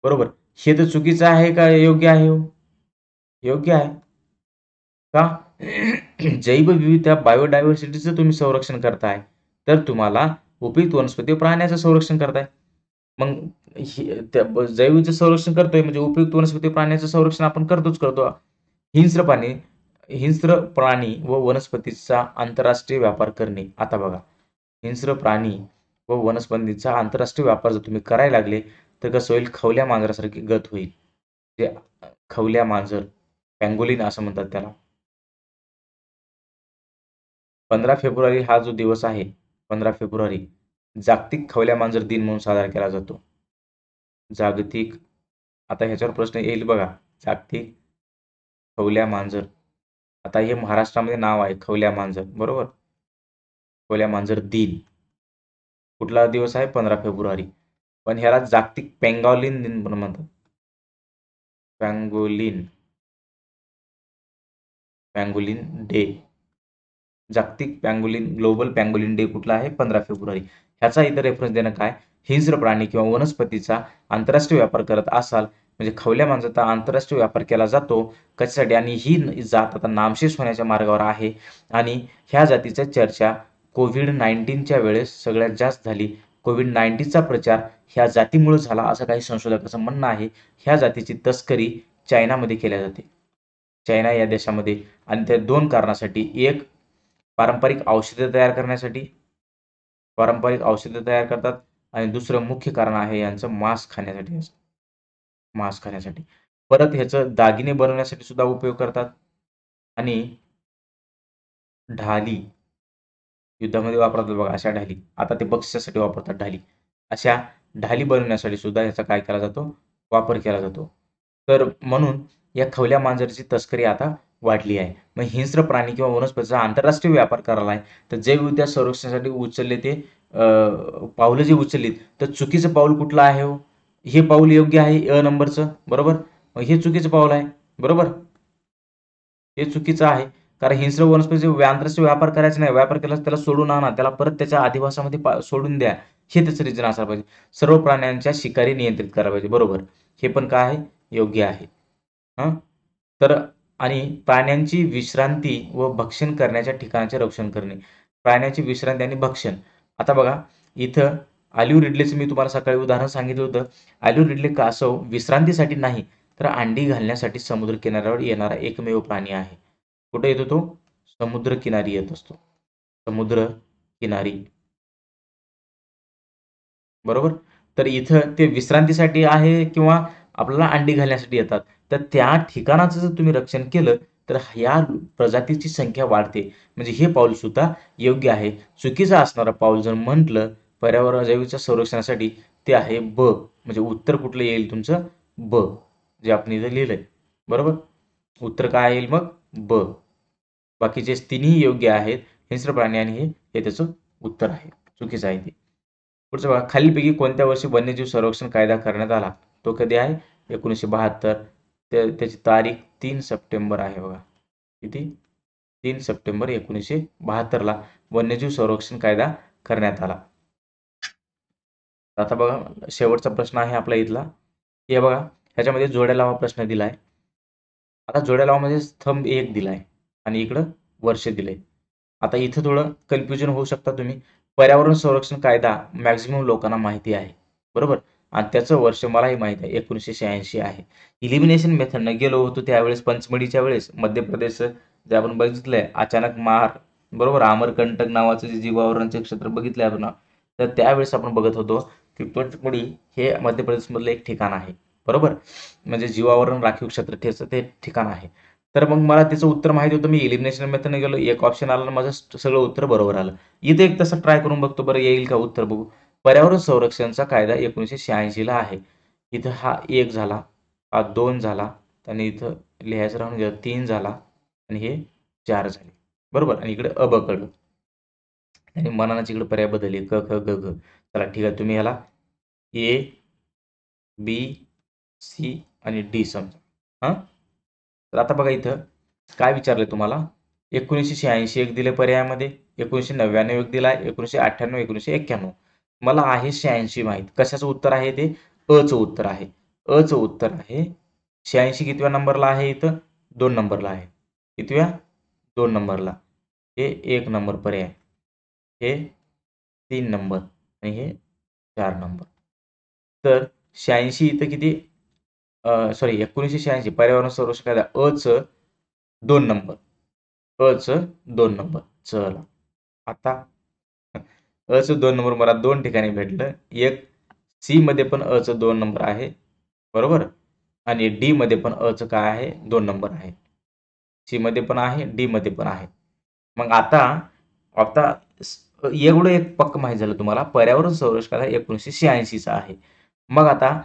बरोबर हे तर चुकीचं आहे का योग्य आहे हो? योग्य आहे का जैवविविधता बायोडायव्हर्सिटीचं तुम्ही संरक्षण करताय तर तुम्हाला उपयुक्त वनस्पती प्राण्याचं संरक्षण करताय मग त्या जैवचं संरक्षण करतोय म्हणजे उपयुक्त वनस्पती प्राण्याचं संरक्षण आपण करतोच करतो हिंस्र प्राणी हिंस्र प्राणी व वनस्पतीचा आंतरराष्ट्रीय व्यापार करणे आता बघा हिंस्र प्राणी व वनस्पतींचा आंतरराष्ट्रीय व्यापार जर तुम्ही करायला लागले तर कसं होईल खवल्या मांजरासारखी गत होईल ते खवल्या मांजर पँगोलिन असं म्हणतात त्याला पंधरा फेब्रुवारी हा जो दिवस आहे पंधरा फेब्रुवारी जागतिक खवल्या मांजर दिन म्हणून साजरा केला जातो जागतिक आता ह्याच्यावर प्रश्न येईल बघा जागतिक खवल्या मांजर आता हे महाराष्ट्रामध्ये नाव आहे खवल्या मांजर बरोबर खवल्या मांजर दिन कुठला दिवस आहे पंधरा फेब्रुवारी पण ह्याला जागतिक पेंगॉलिन दिन पण म्हणतात पँगोलिन पँगोलिन डे जागतिक पँगोलिन ग्लोबल पँगोलिन डे कुठला आहे पंधरा फेब्रुवारी ह्याचा इथं रेफरन्स देणं काय हिंस्र प्राणी किंवा वनस्पतीचा आंतरराष्ट्रीय व्यापार करत असाल म्हणजे खवल्या माणसाचा आंतरराष्ट्रीय व्यापार केला जातो कशासाठी आणि ही जात आता नामशेष होण्याच्या मार्गावर आहे आणि ह्या जातीच्या चर्चा कोविड नाईन्टीनच्या वेळेस सगळ्यात जास्त झाली कोविड नाईन्टीनचा प्रचार ह्या जातीमुळे झाला असं काही संशोधकाचं म्हणणं आहे ह्या जातीची तस्करी चायनामध्ये केल्या जाते चायना या देशामध्ये आणि त्या दोन कारणासाठी एक पारंपरिक औषधे तयार करण्यासाठी पारंपरिक औषधे तयार करतात आणि दुसरं मुख्य कारण आहे यांचं मांस खाण्यासाठी मांस खाण्यासाठी परत ह्याचं दागिने बनवण्यासाठी सुद्धा उपयोग करतात आणि ढाली युद्धामध्ये वापरतात बघा अशा ढाली आता ते बक्षिसासाठी वापरतात ढाली अशा ढाली बनवण्यासाठी सुद्धा ह्याचा काय केला जातो वापर केला जातो तर म्हणून या खवल्या मांजरची तस्करी आता वाढली आहे मग हिंस्र प्राणी किंवा वनस्पतीचा आंतरराष्ट्रीय व्यापार करायला आहे तर जे विद्या संरक्षणासाठी उचलले ते पावलं जे उचललीत तर चुकीचं पाऊल कुठलं आहे हो हे पाऊल योग्य आहे अ नंबरचं बरोबर मग हे चुकीचं पाऊल आहे बरोबर हे चुकीचं आहे कारण हिंस्र वनस्पती आंतरराष्ट्रीय व्यापार करायचं नाही व्यापार केला त्याला सोडून आणा त्याला परत त्याच्या आदिवासामध्ये सोडून द्या हे त्याचं रिजन असायला पाहिजे सर्व प्राण्यांच्या शिकारी नियंत्रित करायला पाहिजे बरोबर हे पण काय आहे योग्य आहे हा तर आणि प्राण्यांची विश्रांती व भक्षण करण्याच्या ठिकाणाचे रक्षण करणे प्राण्याची विश्रांती आणि भक्षण आता बघा इथं आलिव रिडलेचं मी तुम्हाला सकाळी उदाहरण सांगितलं होतं आलिव रिडले कासव विश्रांतीसाठी नाही तर अंडी घालण्यासाठी समुद्र किनाऱ्यावर येणारा एकमेव प्राणी आहे कुठे येतो तो समुद्र किनारी येत असतो समुद्र किनारी बरोबर तर इथं ते विश्रांतीसाठी आहे किंवा आपल्याला अंडी घालण्यासाठी येतात तर त्या ठिकाणाचं जर तुम्ही रक्षण केलं तर या प्रजातीची संख्या वाढते म्हणजे हे पाऊल सुद्धा योग्य आहे चुकीचा असणारा पाऊल जर म्हटलं पर्यावरण जैवीच्या संरक्षणासाठी ते आहे ब म्हणजे उत्तर कुठलं येईल तुमचं ब जे आपण इथं लिहिलंय बरोबर उत्तर काय येईल मग ब बाकीचे तिन्ही योग्य आहेत हिंस्र प्राणी आणि हे त्याचं उत्तर आहे चुकीचं आहे ते पुढचं बघा खालीपैकी कोणत्या वर्षी वन्यजीव संरक्षण कायदा करण्यात आला तो कधी आहे एकोणीसशे बहात्तर त्याची तारीख तीन सप्टेंबर आहे बघा किती तीन सप्टेंबर एकोणीसशे बहात्तरला वन्यजीव संरक्षण कायदा करण्यात आला आता बघा शेवटचा प्रश्न आहे आपला इथला हे बघा ह्याच्यामध्ये जोड्या लावा प्रश्न दिला आहे आता जोड्या लावामध्ये स्तंभ एक दिला आहे आणि इकडं वर्ष दिले आता इथं थोडं कन्फ्युजन होऊ शकता तुम्ही पर्यावरण संरक्षण कायदा मॅक्झिमम लोकांना माहिती आहे बरोबर आणि त्याचं वर्ष मलाही माहीत आहे एकोणीसशे शहाऐंशी आहे इलिमिनेशन मेथडनं गेलो होतो त्यावेळेस पंचमढीच्या वेळेस मध्य प्रदेश जे आपण बघितलंय अचानक मार बरोबर आमरकंटक नावाचं जे जीवावरण क्षेत्र बघितलं आपण तर त्यावेळेस आपण बघत होतो की पंचमडी हे मध्य प्रदेशमधलं एक ठिकाण आहे बरोबर म्हणजे जीवावरण राखीव क्षेत्र ते ठिकाण आहे तर मग मला त्याचं उत्तर माहिती होतं मी इलिमिनेशन मेथडने गेलो एक ऑप्शन आला माझं सगळं उत्तर बरोबर आलं इथे एक तसं ट्राय करून बघतो बरं येईल का उत्तर बघू पर्यावरण संरक्षणचा कायदा एकोणीसशे शहाऐंशीला आहे इथं हा एक झाला हा दोन झाला आणि इथं लिहायचं राहून गेलं तीन झाला आणि हे चार झाले बरोबर आणि इकडे अबकड आणि मनानाच इकडे पर्याय बदलले क ख ग घ चला ठीक आहे तुम्ही ह्याला ए बी सी आणि डी समजा हां तर आता बघा इथं काय विचारलं तुम्हाला एकोणीसशे शहाऐंशी एक दिले पर्यायामध्ये एकोणीसशे नव्याण्णव एक दिला एकोणीसशे अठ्ठ्याण्णव एकोणीसशे एक्क्याण्णव मला आहे शहाऐंशी माहीत कशाचं उत्तर आहे ते अचं उत्तर आहे अचं उत्तर आहे शहाऐंशी कितव्या नंबरला आहे इथं दोन नंबरला आहे कितव्या दोन नंबरला हे एक नंबर पर्याय हे तीन नंबर आणि हे चार नंबर तर शहाऐंशी इथं किती सॉरी एकोणीसशे शहाऐंशी पर्यावरण संरक्षण कायदा अच दोन नंबर अच दोन नंबर चला आता च दोन नंबर मला दोन ठिकाणी भेटलं एक सी मध्ये पण च दोन नंबर आहे बरोबर आणि डी मध्ये पण च काय आहे दोन नंबर आहे सी मध्ये पण आहे डी मध्ये पण आहे मग आता आता एवढं एक पक्क माहीत झालं तुम्हाला पर्यावरण संरक्षण एकोणीसशे शहाऐंशीचा आहे मग आता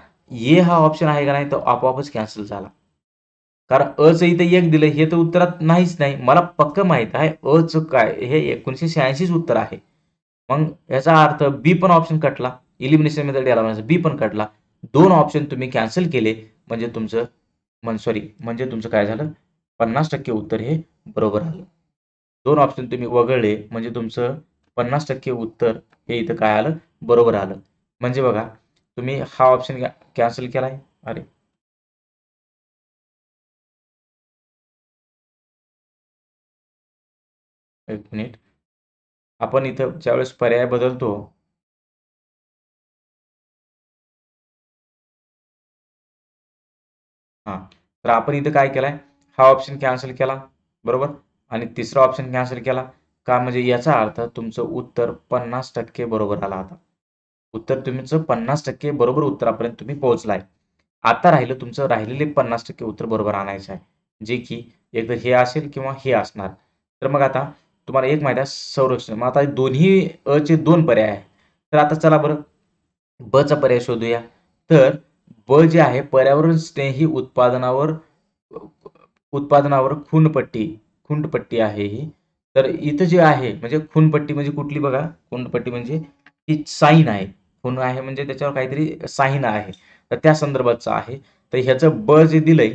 ये हा ऑप्शन आहे का नाही तो आपोआपच कॅन्सल झाला कारण च इथे एक दिलं हे तर उत्तरात नाहीच नाही मला पक्क माहीत आहे च काय हे एकोणीसशे शहाऐंशीच उत्तर आहे मग याचा अर्थ बी पण ऑप्शन कटला इलिमिनेशन मेथड याला म्हणायचं बी पण कटला दोन ऑप्शन तुम्ही कॅन्सल केले म्हणजे तुमचं मन सॉरी म्हणजे तुमचं काय झालं पन्नास टक्के उत्तर हे बरोबर आलं दोन ऑप्शन तुम्ही वगळले म्हणजे तुमचं पन्नास टक्के उत्तर हे इथं काय आलं बरोबर आलं म्हणजे बघा तुम्ही हा ऑप्शन कॅन्सल केलाय अरे एक मिनिट आपण इथं ज्यावेळेस पर्याय बदलतो हा तर आपण इथं काय केलाय हा ऑप्शन कॅन्सल केला बरोबर आणि तिसरा ऑप्शन कॅन्सल केला का म्हणजे याचा अर्थ तुमचं उत्तर पन्नास टक्के बरोबर आला आता उत्तर तुमचं पन्नास टक्के बरोबर उत्तरापर्यंत तुम्ही पोहोचलाय आता राहिलं तुमचं राहिलेले पन्नास टक्के उत्तर बरोबर आणायचं आहे जे की एकदा हे असेल किंवा हे असणार तर मग आता तुम्हाला एक माहिती आहे संरक्षण मग आता दोन्ही अ चे दोन पर्याय आहे तर आता चला बरं ब चा पर्याय शोधूया तर ब जे आहे पर्यावरण स्नेही उत्पादनावर उत्पादनावर खूणपट्टी खुंडपट्टी आहे ही तर इथं जे आहे म्हणजे खूणपट्टी म्हणजे कुठली बघा खुंडपट्टी म्हणजे ही साईन आहे खून आहे म्हणजे त्याच्यावर काहीतरी साईन आहे तर त्या संदर्भातचं आहे तर ह्याचं ब जे दिलंय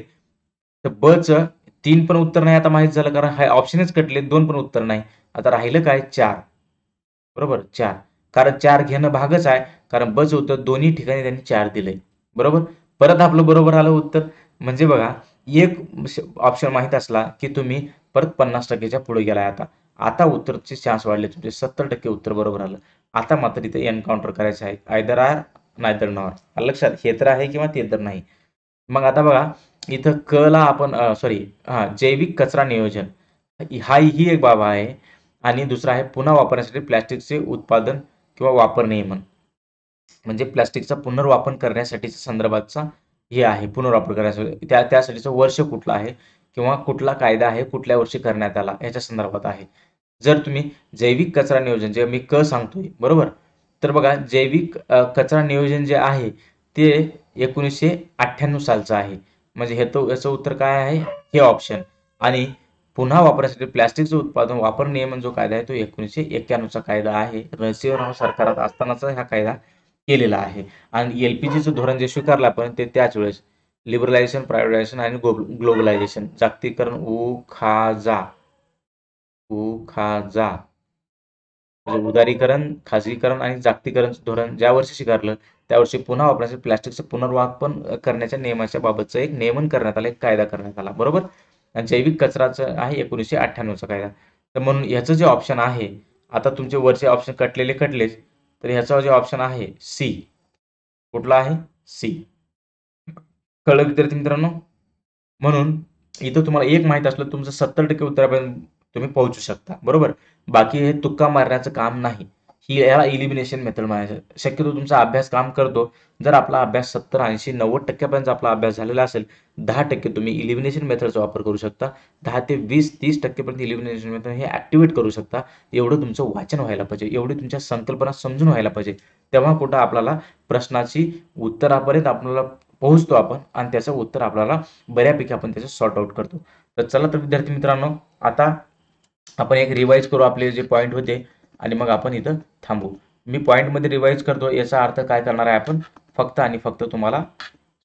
तर बचं तीन पण उत्तर नाही आता माहीत झालं कारण हा ऑप्शनच कटले दोन पण उत्तर नाही आता राहिलं काय चार बरोबर चार कारण चार घेणं भागच आहे कारण बस होतं दोन्ही ठिकाणी त्यांनी चार दिले बरोबर परत आपलं बरोबर आलं उत्तर म्हणजे बघा एक ऑप्शन माहीत असला की तुम्ही परत पन्नास टक्केच्या पुढे गेलाय आता आता उत्तरचे चान्स वाढले तुमचे सत्तर टक्के उत्तर बरोबर आलं आता मात्र इथे एनकाउंटर करायचं आहे आयदर आर नायदर नॉर लक्षात हे तर आहे किंवा ते तर नाही मग आता बघा इथं क ला आपण सॉरी हा जैविक कचरा नियोजन हा ही एक बाब आहे आणि दुसरा आहे पुन्हा वापरण्यासाठी प्लॅस्टिकचे उत्पादन किंवा वापर नियमन म्हणजे प्लॅस्टिकचा पुनर्वापर करण्यासाठीच्या संदर्भातचा हे आहे पुनर्वापर करण्यासाठी त्या त्यासाठीचं वर्ष कुठलं आहे किंवा कुठला कायदा आहे कुठल्या वर्षी करण्यात आला याच्या संदर्भात आहे जर तुम्ही जैविक कचरा नियोजन जे मी क सांगतोय बरोबर तर बघा जैविक कचरा नियोजन जे आहे ते एकोणीसशे अठ्ठ्याण्णव सालचं आहे म्हणजे हे तो याचं उत्तर काय आहे हे ऑप्शन आणि पुन्हा वापरण्यासाठी प्लॅस्टिकचं उत्पादन वापर नियमन जो कायदा आहे तो एकोणीसशे एक्क्याण्णवचा कायदा आहे नरसिंहराव सरकारात असतानाचा हा कायदा केलेला आहे आणि एल पी जीचं धोरण जे स्वीकारलं आपण ते त्याच वेळेस लिबरलायझेशन प्रायव्हेटायझेशन आणि ग्लोबलायझेशन जागतिकरण खा उ खा जा म्हणजे उदारीकरण खाजगीकरण आणि जागतिकरण धोरण ज्या वर्षी स्वीकारलं वर्षी पुन्हा वापरण्याचे प्लास्टिकचं पुनर्वापन करण्याच्या नियमाच्या बाबतचं एक नियमन करण्यात आलं एक कायदा करण्यात आला बरोबर आणि जैविक कचराचं आहे एकोणीसशे अठ्ठ्याण्णवचा कायदा तर म्हणून ह्याचं जे ऑप्शन आहे आता तुमचे वरचे ऑप्शन कटलेले कटलेच तर ह्याचा जे ऑप्शन आहे सी कुठला आहे सी कळलं विद्यार्थी मित्रांनो म्हणून इथं तुम्हाला एक माहित असलं तुमचं सत्तर टक्के उत्तरापर्यंत तुम्ही पोहोचू शकता बरोबर बाकी हे तुक्का मारण्याचं काम नाही ही याला इलिमिनेशन मेथड म्हणायचं शक्यतो तुमचा अभ्यास काम करतो जर आपला अभ्यास सत्तर ऐंशी नव्वद टक्क्यापर्यंत आपला अभ्यास झालेला असेल दहा टक्के तुम्ही इलिमिनेशन मेथडचा वापर करू शकता दहा ते वीस तीस टक्केपर्यंत इलिमिनेशन मेथड हे ऍक्टिव्हेट करू शकता एवढं तुमचं वाचन व्हायला पाहिजे एवढी तुमच्या संकल्पना समजून व्हायला पाहिजे तेव्हा कुठं आपल्याला प्रश्नाची उत्तरापर्यंत आपल्याला पोहोचतो आपण आणि त्याचं उत्तर आपल्याला बऱ्यापैकी आपण त्याचं सॉर्ट आउट करतो तर चला तर विद्यार्थी मित्रांनो आता आपण एक रिवाईज करू आपले जे पॉईंट होते आणि मग आपण इथं थांबू मी पॉईंटमध्ये रिवाईज करतो याचा अर्थ काय करणार आहे आपण फक्त आणि फक्त तुम्हाला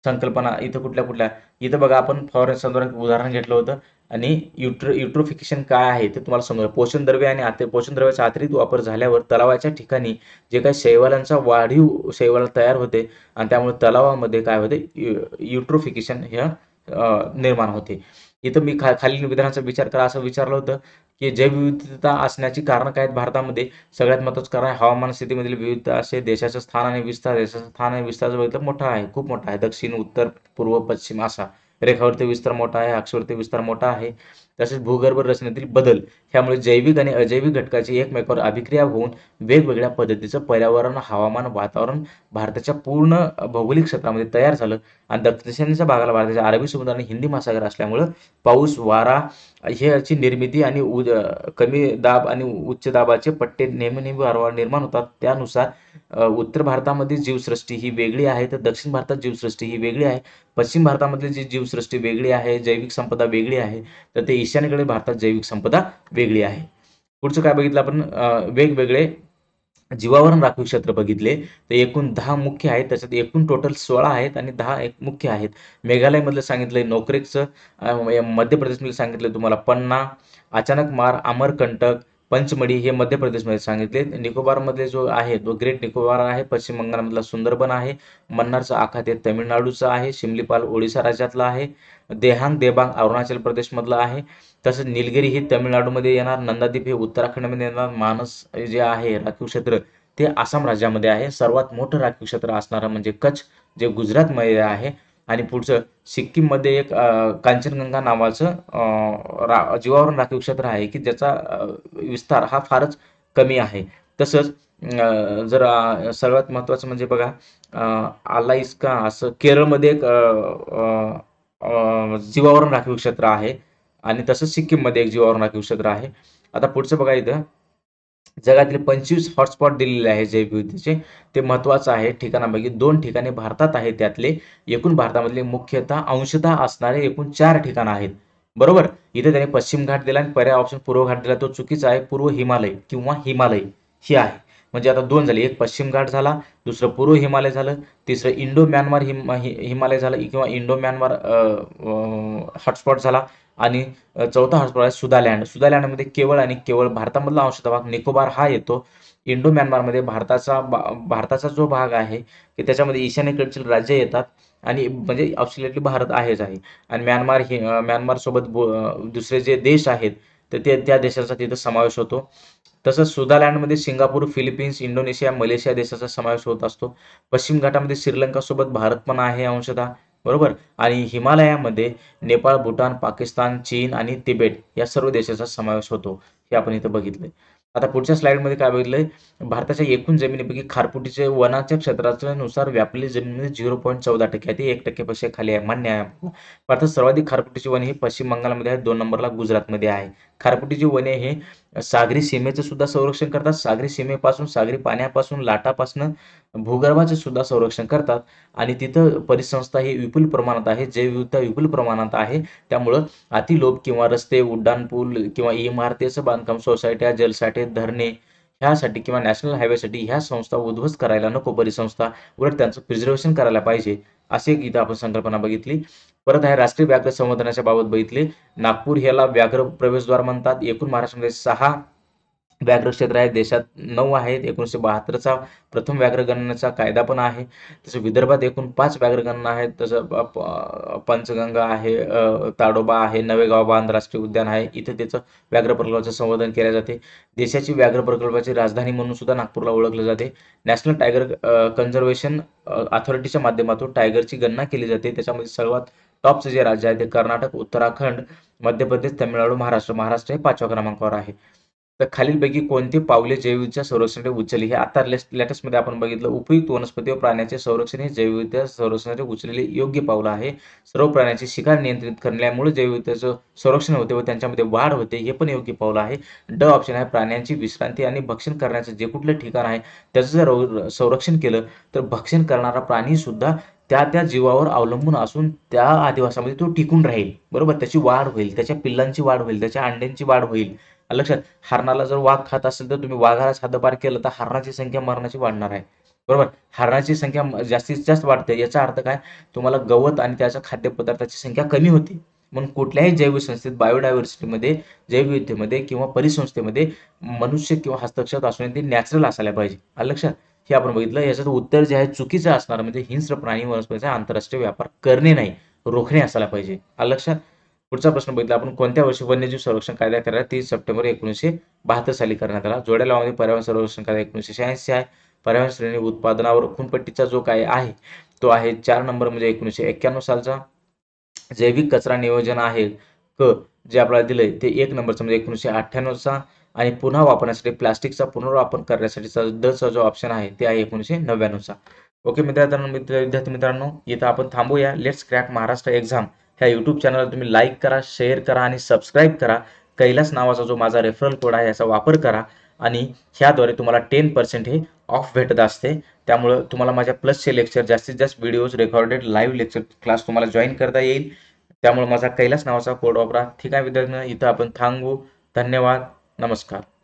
संकल्पना इथं कुठल्या कुठल्या इथं बघा आपण फॉरेन संदर्भात उदाहरण घेतलं होतं आणि युट्रो युट्रोफिकेशन काय आहे ते तुम्हाला समजा पोषण द्रव्य आणि आत पोषण द्रव्याचा वापर झाल्यावर तलावाच्या ठिकाणी जे काही शैवालांचा वाढीव शैवाल तयार होते आणि त्यामुळे तलावामध्ये काय होते यु युट्रोफिकेशन हे निर्माण होते इथं मी खा खालील विधानाचा विचार करा असं विचारलं होतं की जैवविविधता असण्याची कारण काय आहेत भारतामध्ये सगळ्यात महत्वाचं कारण आहे हवामान स्थितीमधील विविधता असे देशाचं स्थान आणि विस्तार देशाचं स्थान आणि विस्तार बघितलं मोठा आहे खूप मोठा आहे दक्षिण उत्तर पूर्व पश्चिम असा रेखावरती विस्तार मोठा आहे अक्षवरती विस्तार मोठा आहे तसेच भूगर्भ रचनेतील बदल ह्यामुळे जैविक आणि अजैविक घटकाची एकमेकावर अभिक्रिया होऊन वेगवेगळ्या पद्धतीचं पर्यावरण हवामान वातावरण भारताच्या पूर्ण भौगोलिक क्षेत्रामध्ये तयार झालं आणि दक्षिणेच्या भागाला भारताच्या अरबी समुद्र आणि हिंदी महासागर असल्यामुळं पाऊस वारा ह्याची निर्मिती आणि कमी दाब आणि उच्च दाबाचे पट्टे नेहमी नेहमी वारंवार निर्माण होतात त्यानुसार उत्तर भारतामध्ये जीवसृष्टी ही वेगळी आहे तर दक्षिण भारतात जीवसृष्टी ही वेगळी आहे पश्चिम भारतामधली जी जीवसृष्टी वेगळी आहे जैविक संपदा वेगळी आहे तर ते ईशान्येकडे भारतात जैविक संपदा वेगळी आहे पुढचं काय बघितलं आपण वेगवेगळे जीवावरण राखीव क्षेत्र बघितले तर एकूण दहा मुख्य आहेत त्याच्यात एकूण टोटल सोळा आहेत आणि दहा एक मुख्य आहेत मेघालयमधलं सांगितलंय नोकरेकचं मध्य प्रदेशमध्ये सांगितलं तुम्हाला पन्ना अचानक मार अमरकंटक पंचमढी हे मध्य प्रदेशमध्ये सांगितले निकोबारमधले जो आहे तो ग्रेट निकोबार आहे पश्चिम बंगालमधला सुंदरबन आहे मन्नारचं आखात हे तमिळनाडूचा आहे शिमलीपाल ओडिसा राज्यातला आहे देहांग देबांग अरुणाचल प्रदेश प्रदेशमधलं आहे तसंच निलगिरी ही तमिळनाडूमध्ये येणार नंदादीप हे उत्तराखंडमध्ये येणार मानस जे आहे राखीव क्षेत्र ते आसाम राज्यामध्ये आहे सर्वात मोठं राखीव क्षेत्र असणारं म्हणजे कच्छ जे गुजरातमध्ये आहे आणि पुढचं सिक्कीममध्ये एक कांचनगंगा नावाचं रा जीवावरून राखीव क्षेत्र आहे की ज्याचा विस्तार हा फारच कमी आहे तसंच जर सर्वात महत्त्वाचं म्हणजे बघा आलाइस्का असं केरळमध्ये एक जीवावरून राखीव क्षेत्र आहे आणि तसंच सिक्कीममध्ये एक जीवावरून राखीव क्षेत्र आहे आता पुढचं बघा इथं जगातील पंचवीस हॉटस्पॉट दिलेले आहे विविधतेचे ते महत्वाचं आहे ठिकाणापैकी दोन ठिकाणे भारतात आहे त्यातले एकूण भारतामधले मुख्यतः अंशतः असणारे एकूण चार ठिकाणं आहेत बरोबर इथे त्याने पश्चिम घाट दिला आणि पर्याय ऑप्शन पूर्व घाट दिला तो चुकीचा आहे पूर्व हिमालय किंवा हिमालय ही आहे म्हणजे आता दोन झाले एक पश्चिम घाट झाला दुसरं पूर्व हिमालय झालं तिसरं इंडो म्यानमार हिम हिमालय झालं किंवा इंडो म्यानमार हॉटस्पॉट झाला आणि चौथा हॉटस्पॉट आहे सुदालँड सुदालँडमध्ये केवळ आणि केवळ भारतामधला अंशतः भाग निकोबार हा येतो इंडो म्यानमारमध्ये भारताचा बा भारताचा जो भाग आहे की त्याच्यामध्ये ईशान्येकडचे राज्य येतात आणि म्हणजे ऑप्सिलेटली भारत आहेच आहे आणि म्यानमार हि म्यानमारसोबत दुसरे जे देश आहेत तर ते त्या देशाचा तिथं समावेश होतो तसंच सुदालँडमध्ये सिंगापूर फिलिपिन्स इंडोनेशिया मलेशिया देशाचा समावेश होत असतो पश्चिम घाटामध्ये श्रीलंकासोबत भारत पण आहे अंशतः बरोबर आणि हिमालयामध्ये नेपाळ भूटान पाकिस्तान चीन आणि तिबेट या सर्व देशाचा समावेश होतो हे आपण इथं बघितलंय आता पुढच्या स्लाइडमध्ये काय बघितलंय भारताच्या एकूण जमिनीपैकी खारपुटीचे वनाच्या क्षेत्रानुसार व्यापलेली जमीन म्हणजे झिरो पॉईंट चौदा टक्के आहे ते एक टक्केपेक्षा खाली आहे मान्य आहे भारतात सर्वाधिक खारपुटीचे वन हे पश्चिम बंगालमध्ये आहे दोन नंबरला गुजरातमध्ये आहे खारपुटीची वने हे सागरी सीमेचं सुद्धा संरक्षण करतात सागरी सीमेपासून सागरी पाण्यापासून लाटापासून भूगर्भाचं सुद्धा संरक्षण करतात आणि तिथं परिसंस्था ही विपुल प्रमाणात आहे जैवविविधता विपुल प्रमाणात आहे त्यामुळं अतिलोप किंवा रस्ते उड्डाणपूल किंवा इमारतीचं बांधकाम सोसायट्या जलसाठे धरणे ह्यासाठी किंवा नॅशनल हायवेसाठी ह्या संस्था उद्ध्वस्त करायला नको परिसंस्था उलट त्यांचं प्रिझर्वेशन करायला पाहिजे अशी एक इथं आपण संकल्पना बघितली परत आहे राष्ट्रीय व्याघ्र संवर्धनाच्या बाबत बघितले नागपूर ह्याला व्याघ्र प्रवेशद्वार म्हणतात एकूण महाराष्ट्रामध्ये सहा व्याघ्र क्षेत्र आहे देशात नऊ आहेत एकोणीसशे बहात्तरचा प्रथम व्याघ्र कायदा पण आहे तसं विदर्भात एकूण पाच व्याघ्र गणना आहेत तसं पंचगंगा आहे ताडोबा आहे नवेगाव बांध राष्ट्रीय उद्यान आहे इथे त्याचं व्याघ्र प्रकल्पाचं संवर्धन केले जाते देशाची व्याघ्र प्रकल्पाची राजधानी म्हणून सुद्धा नागपूरला ओळखले जाते नॅशनल टायगर कन्झर्वेशन अथॉरिटीच्या माध्यमातून टायगरची गणना केली जाते त्याच्यामध्ये सर्वात टॉपचं जे राज्य आहे ते कर्नाटक उत्तराखंड मध्य प्रदेश तमिळनाडू महाराष्ट्र महाराष्ट्र हे पाचव्या क्रमांकावर आहे तर खालीलपैकी कोणती पावले जैवविधच्या संरक्षणाचे उचलली हे आता लेटेस्टमध्ये आपण बघितलं उपयुक्त वनस्पती व प्राण्याचे संरक्षण हे जैवविध्या संरक्षणाचे उचललेले योग्य पावलं आहे सर्व प्राण्याची शिकार नियंत्रित करण्यामुळे जैवविधतेचं संरक्षण होते व त्यांच्यामध्ये वाढ होते हे पण योग्य पावलं आहे ड ऑप्शन आहे प्राण्यांची विश्रांती आणि भक्षण करण्याचं जे कुठलं ठिकाण आहे त्याचं जर संरक्षण केलं तर भक्षण करणारा प्राणी सुद्धा त्या त्या जीवावर अवलंबून असून त्या आदिवासामध्ये तो टिकून राहील बरोबर त्याची वाढ होईल त्याच्या पिल्लांची वाढ होईल त्याच्या अंड्यांची वाढ होईल लक्षात हरणाला जर वाघ खात असेल तर तुम्ही वाघालाच हद्दपार केलं तर हरणाची संख्या मरणाची वाढणार आहे बरोबर हरणाची संख्या जास्तीत जास्त वाढते याचा अर्थ काय तुम्हाला गवत आणि त्याच्या खाद्यपदार्थाची संख्या कमी होते म्हणून कुठल्याही जैवसंस्थेत बायोडायव्हर्सिटीमध्ये जैवविद्येमध्ये किंवा परिसंस्थेमध्ये मनुष्य किंवा हस्तक्षेप असून ते नॅचरल असायला पाहिजे आलं लक्षात हे आपण बघितलं याच्यात उत्तर जे आहे चुकीचं असणार म्हणजे हिंस्र प्राणी वनस्पतीचा आंतरराष्ट्रीय व्यापार करणे नाही रोखणे असायला पाहिजे आलं लक्षात पुढचा प्रश्न बघितला आपण कोणत्या वर्षी वन्यजीव संरक्षण कायदा करायला तीस सप्टेंबर एकोणीसशे बहात्तर साली करण्यात आला जोड्या पर्यावरण संरक्षण कायदा एकोणीशे शहाऐंशी आहे पर्यावरण श्रेणी उत्पादनावर खूनपट्टीचा जो काय आहे तो आहे चार नंबर म्हणजे एकोणीसशे एक्क्याण्णव सालचा जैविक कचरा नियोजन आहे क जे आपल्याला दिलंय ते एक नंबरचं म्हणजे एकोणीसशे अठ्ठ्याण्णवचा आणि पुन्हा वापरण्यासाठी प्लास्टिकचा पुनर्वापर करण्यासाठीचा दरचा जो ऑप्शन आहे ते आहे एकोणीसशे नव्याण्णवचा ओके मित्रांनो मित्र विद्यार्थी मित्रांनो इथं आपण थांबूया लेट्स क्रॅक महाराष्ट्र एक्झाम ह्या यूट्यूब चॅनलला तुम्ही लाईक करा शेअर करा आणि सबस्क्राईब करा कैलास नावाचा जो माझा रेफरल कोड आहे याचा वापर करा आणि ह्याद्वारे तुम्हाला टेन पर्सेंट हे ऑफ भेटत असते त्यामुळं तुम्हाला माझ्या प्लसचे लेक्चर जास्तीत जास्त videos recorded live lecture class तुम्हाला जॉईन करता येईल त्यामुळे माझा कैलास नावाचा कोड वापरा ठीक आहे विद्यार्थ्यांना इथं आपण थांबू धन्यवाद नमस्कार